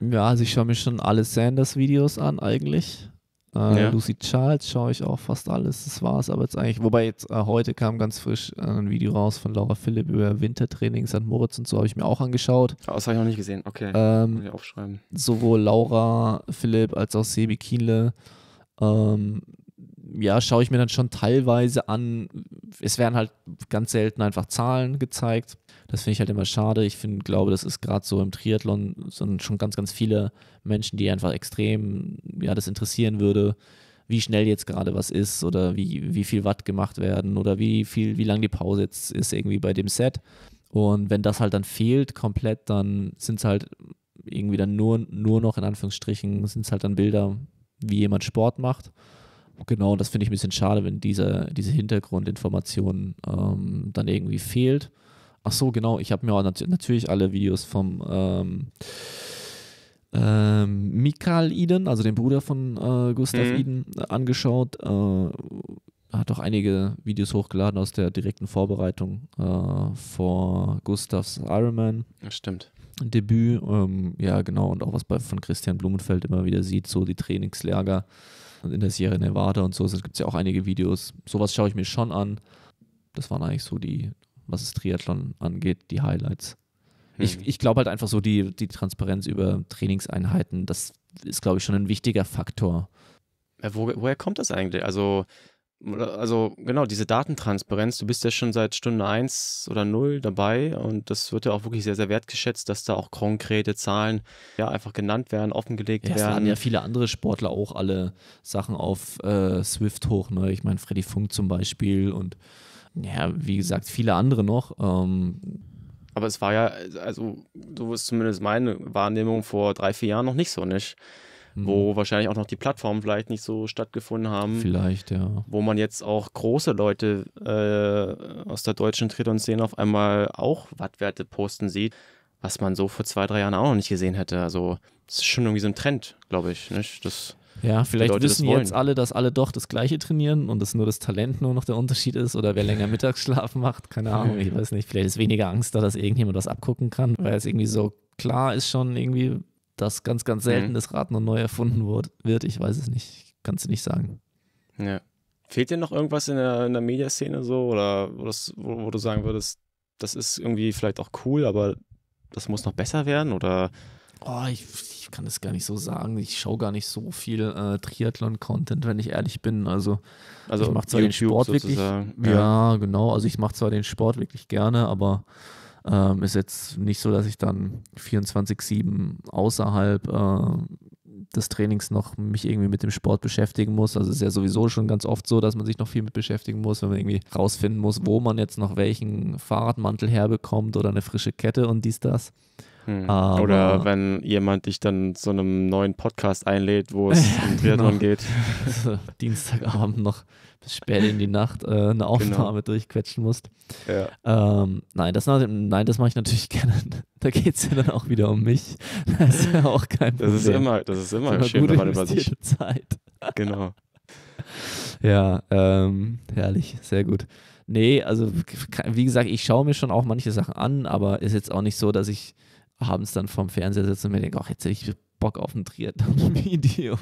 ja, also ich schaue mir schon alle Sanders-Videos an eigentlich. Äh, ja. Lucy Charles schaue ich auch fast alles. Das war es aber jetzt eigentlich. Wobei jetzt äh, heute kam ganz frisch äh, ein Video raus von Laura Philipp über Wintertraining St. Moritz und so habe ich mir auch angeschaut. Oh, das habe ich noch nicht gesehen. Okay. Ähm, ich aufschreiben. Sowohl Laura Philipp als auch Sebi Kienle. Ähm, ja, schaue ich mir dann schon teilweise an, es werden halt ganz selten einfach Zahlen gezeigt. Das finde ich halt immer schade. Ich find, glaube, das ist gerade so im Triathlon sind schon ganz, ganz viele Menschen, die einfach extrem, ja, das interessieren würde, wie schnell jetzt gerade was ist oder wie, wie viel Watt gemacht werden oder wie viel, wie lang die Pause jetzt ist irgendwie bei dem Set. Und wenn das halt dann fehlt komplett, dann sind es halt irgendwie dann nur, nur noch in Anführungsstrichen, sind es halt dann Bilder, wie jemand Sport macht. Genau, das finde ich ein bisschen schade, wenn diese, diese Hintergrundinformation ähm, dann irgendwie fehlt. Ach so, genau, ich habe mir auch nat natürlich alle Videos vom ähm, ähm, Mikael Iden, also dem Bruder von äh, Gustav mhm. Eden, äh, angeschaut. Äh, hat auch einige Videos hochgeladen aus der direkten Vorbereitung äh, vor Gustavs Ironman. Das stimmt. Debüt, ähm, ja genau, und auch was bei, von Christian Blumenfeld immer wieder sieht, so die Trainingslager in der Sierra Nevada und so. Also, es gibt ja auch einige Videos. Sowas schaue ich mir schon an. Das waren eigentlich so die, was es Triathlon angeht, die Highlights. Ich, mhm. ich glaube halt einfach so, die, die Transparenz über Trainingseinheiten, das ist, glaube ich, schon ein wichtiger Faktor. wo, woher kommt das eigentlich? Also, also genau, diese Datentransparenz, du bist ja schon seit Stunde 1 oder 0 dabei und das wird ja auch wirklich sehr, sehr wertgeschätzt, dass da auch konkrete Zahlen ja einfach genannt werden, offengelegt ja, werden. Ja, haben ja viele andere Sportler auch alle Sachen auf äh, Swift hoch, ne? Ich meine, Freddy Funk zum Beispiel und ja, wie gesagt, viele andere noch. Ähm aber es war ja, also so ist zumindest meine Wahrnehmung vor drei, vier Jahren noch nicht so, nicht? mhm. wo wahrscheinlich auch noch die Plattformen vielleicht nicht so stattgefunden haben. Vielleicht, ja. Wo man jetzt auch große Leute äh, aus der deutschen Triton-Szene auf einmal auch Wattwerte posten sieht, was man so vor zwei, drei Jahren auch noch nicht gesehen hätte. Also, das ist schon irgendwie so ein Trend, glaube ich. Nicht? Das, ja, vielleicht wissen jetzt alle, dass alle doch das Gleiche trainieren und dass nur das Talent nur noch der Unterschied ist oder wer länger Mittagsschlaf macht, keine Ahnung, ich weiß nicht. Vielleicht ist weniger Angst da, dass irgendjemand was abgucken kann, weil es irgendwie so klar ist schon irgendwie, dass ganz, ganz selten mhm. das Rad noch neu erfunden wird. Ich weiß es nicht. Kannst du nicht sagen. Ja. Fehlt dir noch irgendwas in der, in der Mediaszene so oder wo, das, wo, wo, du sagen würdest, das ist irgendwie vielleicht auch cool, aber das muss noch besser werden oder? Oh, ich, ich kann das gar nicht so sagen. Ich schaue gar nicht so viel äh, Triathlon-Content, wenn ich ehrlich bin. Also, also ich mache zwar YouTube den Sport sozusagen. wirklich. Ja. ja, genau. Also ich mache zwar den Sport wirklich gerne, aber ähm, ist jetzt nicht so, dass ich dann 24-7 außerhalb äh, des Trainings noch mich irgendwie mit dem Sport beschäftigen muss. Also es ist ja sowieso schon ganz oft so, dass man sich noch viel mit beschäftigen muss, wenn man irgendwie rausfinden muss, wo man jetzt noch welchen Fahrradmantel herbekommt oder eine frische Kette und dies, das. Hm. Oder wenn jemand dich dann zu einem neuen Podcast einlädt, wo es ja, um Triathlon genau. geht. Also Dienstagabend noch bis spät in die Nacht äh, eine genau. Aufnahme genau. durchquetschen musst. Ja. Ähm, nein, das, nein, das mache ich natürlich gerne. Da geht es ja dann auch wieder um mich. Das ist ja auch kein Problem. Das ist immer, das ist immer, das ist immer schön, wenn man über Zeit. Genau. ja, ähm, herrlich, sehr gut. Nee, also wie gesagt, ich schaue mir schon auch manche Sachen an, aber ist jetzt auch nicht so, dass ich abends dann vorm Fernseher sitze und mir denke, ach, jetzt hätte ich Bock auf ein Triathlon-Video.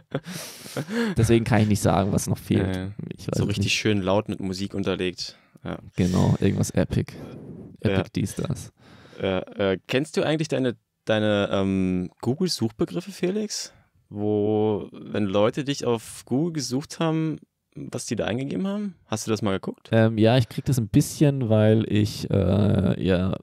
Deswegen kann ich nicht sagen, was noch fehlt. Ja, ja. so richtig nicht. schön laut mit Musik unterlegt. Ja. Genau, irgendwas Epic. Epic dies, das. Äh, äh, kennst du eigentlich deine, deine ähm, Google-Suchbegriffe, Felix? Wo, wenn Leute dich auf Google gesucht haben, was die da eingegeben haben? Hast du das mal geguckt? Ähm, ja, ich kriege das ein bisschen, weil ich äh, ja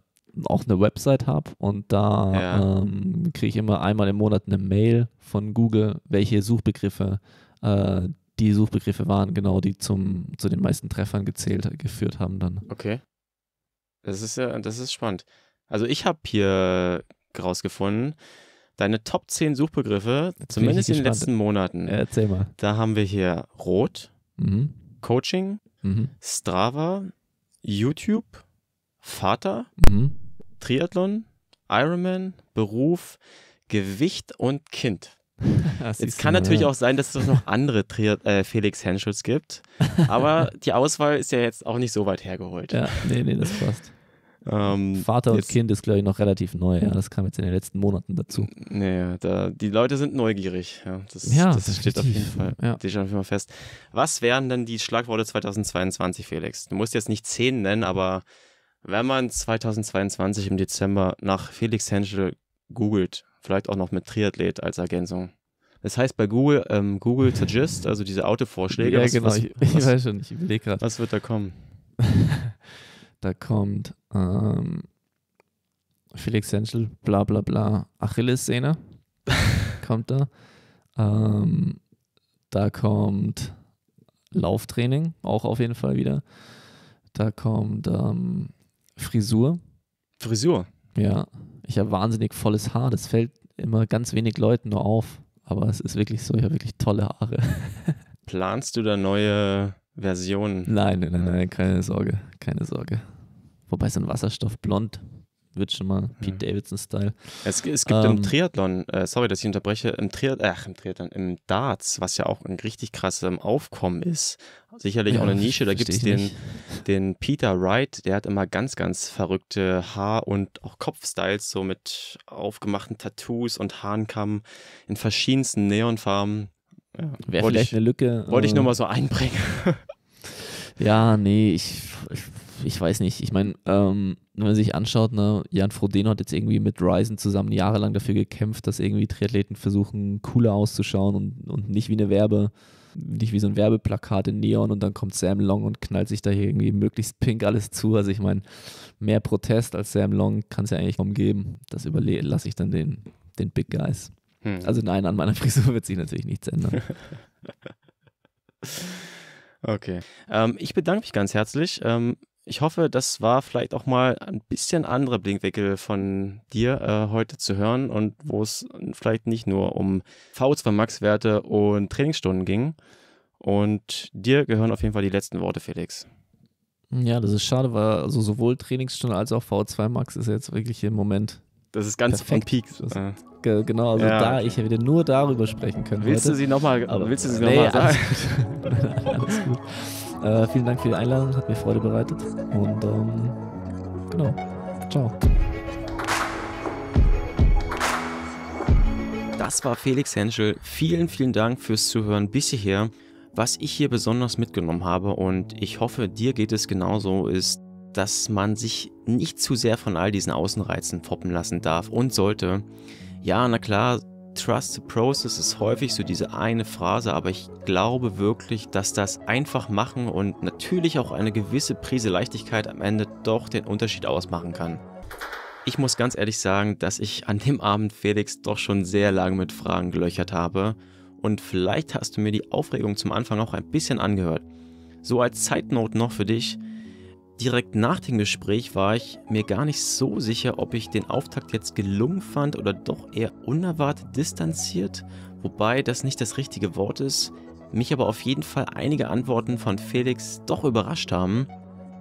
auch eine Website habe und da ja. ähm, kriege ich immer einmal im Monat eine Mail von Google, welche Suchbegriffe äh, die Suchbegriffe waren, genau, die zum, zu den meisten Treffern gezählt geführt haben dann. Okay. Das ist ja, das ist spannend. Also ich habe hier rausgefunden, deine Top 10 Suchbegriffe, zumindest in den letzten Monaten. Ja, erzähl mal. Da haben wir hier Rot, mhm. Coaching, mhm. Strava, YouTube, Vater, mhm. Triathlon, Ironman, Beruf, Gewicht und Kind. Es kann natürlich ja. auch sein, dass es noch andere Tri äh, Felix Henschels gibt, aber die Auswahl ist ja jetzt auch nicht so weit hergeholt. Ja, nee, nee, das passt. Ähm, Vater und Kind ist, glaube ich, noch relativ neu. Ja, das kam jetzt in den letzten Monaten dazu. Naja, da, die Leute sind neugierig. Ja, das, ja, das steht auf jeden Fall ja. steht auf jeden Fall fest. Was wären denn die Schlagworte 2022, Felix? Du musst jetzt nicht zehn nennen, aber wenn man 2022 im Dezember nach Felix Henschel googelt, vielleicht auch noch mit Triathlet als Ergänzung. Das heißt bei Google, ähm, Google Suggest, also diese Autovorschläge. Ja, genau, was, ich, ich weiß schon, ich überlege gerade. Was wird da kommen? da kommt ähm, Felix Henschel, bla bla bla, Achillessehne kommt da. Ähm, da kommt Lauftraining, auch auf jeden Fall wieder. Da kommt ähm, Frisur. Frisur? Ja. Ich habe wahnsinnig volles Haar. Das fällt immer ganz wenig Leuten nur auf. Aber es ist wirklich so, ich habe wirklich tolle Haare. Planst du da neue Versionen? Nein, nein, nein, nein, keine Sorge. Keine Sorge. Wobei so ein Wasserstoffblond wird schon mal Pete ja. Davidson-Style. Es, es, gibt ähm, im Triathlon, äh, sorry, dass ich unterbreche, im Triathlon, ach, im Triathlon, im Darts, was ja auch ein richtig krasses ähm, Aufkommen ist, sicherlich ja, auch eine Nische, da gibt es den, den Peter Wright, der hat immer ganz, ganz verrückte Haar- und auch Kopfstyles, so mit aufgemachten Tattoos und Hahnkamm in verschiedensten Neonfarben. Ja, Wäre vielleicht ich, eine Lücke. Wollte äh, ich nur ähm, mal so einbringen. ja, nee, ich, ich, ich weiß nicht. Ich meine, ähm, wenn man sich anschaut, ne, Jan Frodeno hat jetzt irgendwie mit Ryzen zusammen jahrelang dafür gekämpft, dass irgendwie Triathleten versuchen, cooler auszuschauen und, und nicht wie eine Werbe, nicht wie so ein Werbeplakat in Neon und dann kommt Sam Long und knallt sich da hier irgendwie möglichst pink alles zu. Also ich meine, mehr Protest als Sam Long kann es ja eigentlich kaum geben. Das überlasse ich dann den, den Big Guys. Hm. Also nein, an meiner Frisur wird sich natürlich nichts ändern. okay. Ähm, ich bedanke mich ganz herzlich. Ähm ich hoffe, das war vielleicht auch mal ein bisschen andere Blinkwinkel von dir äh, heute zu hören und wo es vielleicht nicht nur um V2-Max-Werte und Trainingsstunden ging. Und dir gehören auf jeden Fall die letzten Worte, Felix. Ja, das ist schade, weil also sowohl Trainingsstunde als auch V2 Max ist jetzt wirklich im Moment. Das ist ganz von Peaks. Ja. Genau, also ja. da ich ja wieder nur darüber sprechen können. Willst heute. du sie nochmal noch, willst du sie äh, noch nee, sagen? Alles gut. alles gut. Äh, vielen Dank für die Einladung, hat mir Freude bereitet. Und ähm, genau, ciao. Das war Felix Henschel. Vielen, vielen Dank fürs Zuhören bis hierher. Was ich hier besonders mitgenommen habe und ich hoffe, dir geht es genauso, ist, dass man sich nicht zu sehr von all diesen Außenreizen foppen lassen darf und sollte. Ja, na klar, Trust the Process ist häufig so diese eine Phrase, aber ich glaube wirklich, dass das einfach machen und natürlich auch eine gewisse Prise Leichtigkeit am Ende doch den Unterschied ausmachen kann. Ich muss ganz ehrlich sagen, dass ich an dem Abend Felix doch schon sehr lange mit Fragen gelöchert habe und vielleicht hast du mir die Aufregung zum Anfang auch ein bisschen angehört. So als Zeitnote noch für dich, Direkt nach dem Gespräch war ich mir gar nicht so sicher, ob ich den Auftakt jetzt gelungen fand oder doch eher unerwartet distanziert, wobei das nicht das richtige Wort ist, mich aber auf jeden Fall einige Antworten von Felix doch überrascht haben.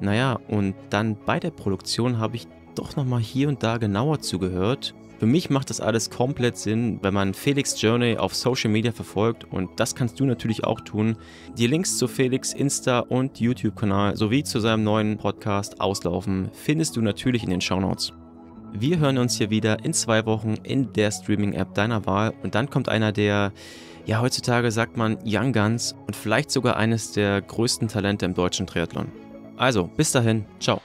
Naja, und dann bei der Produktion habe ich doch nochmal hier und da genauer zugehört für mich macht das alles komplett Sinn, wenn man Felix Journey auf Social Media verfolgt und das kannst du natürlich auch tun. Die Links zu Felix Insta und YouTube-Kanal sowie zu seinem neuen Podcast Auslaufen findest du natürlich in den Shownotes. Wir hören uns hier wieder in zwei Wochen in der Streaming-App deiner Wahl und dann kommt einer der, ja heutzutage sagt man Young Guns und vielleicht sogar eines der größten Talente im deutschen Triathlon. Also, bis dahin, ciao.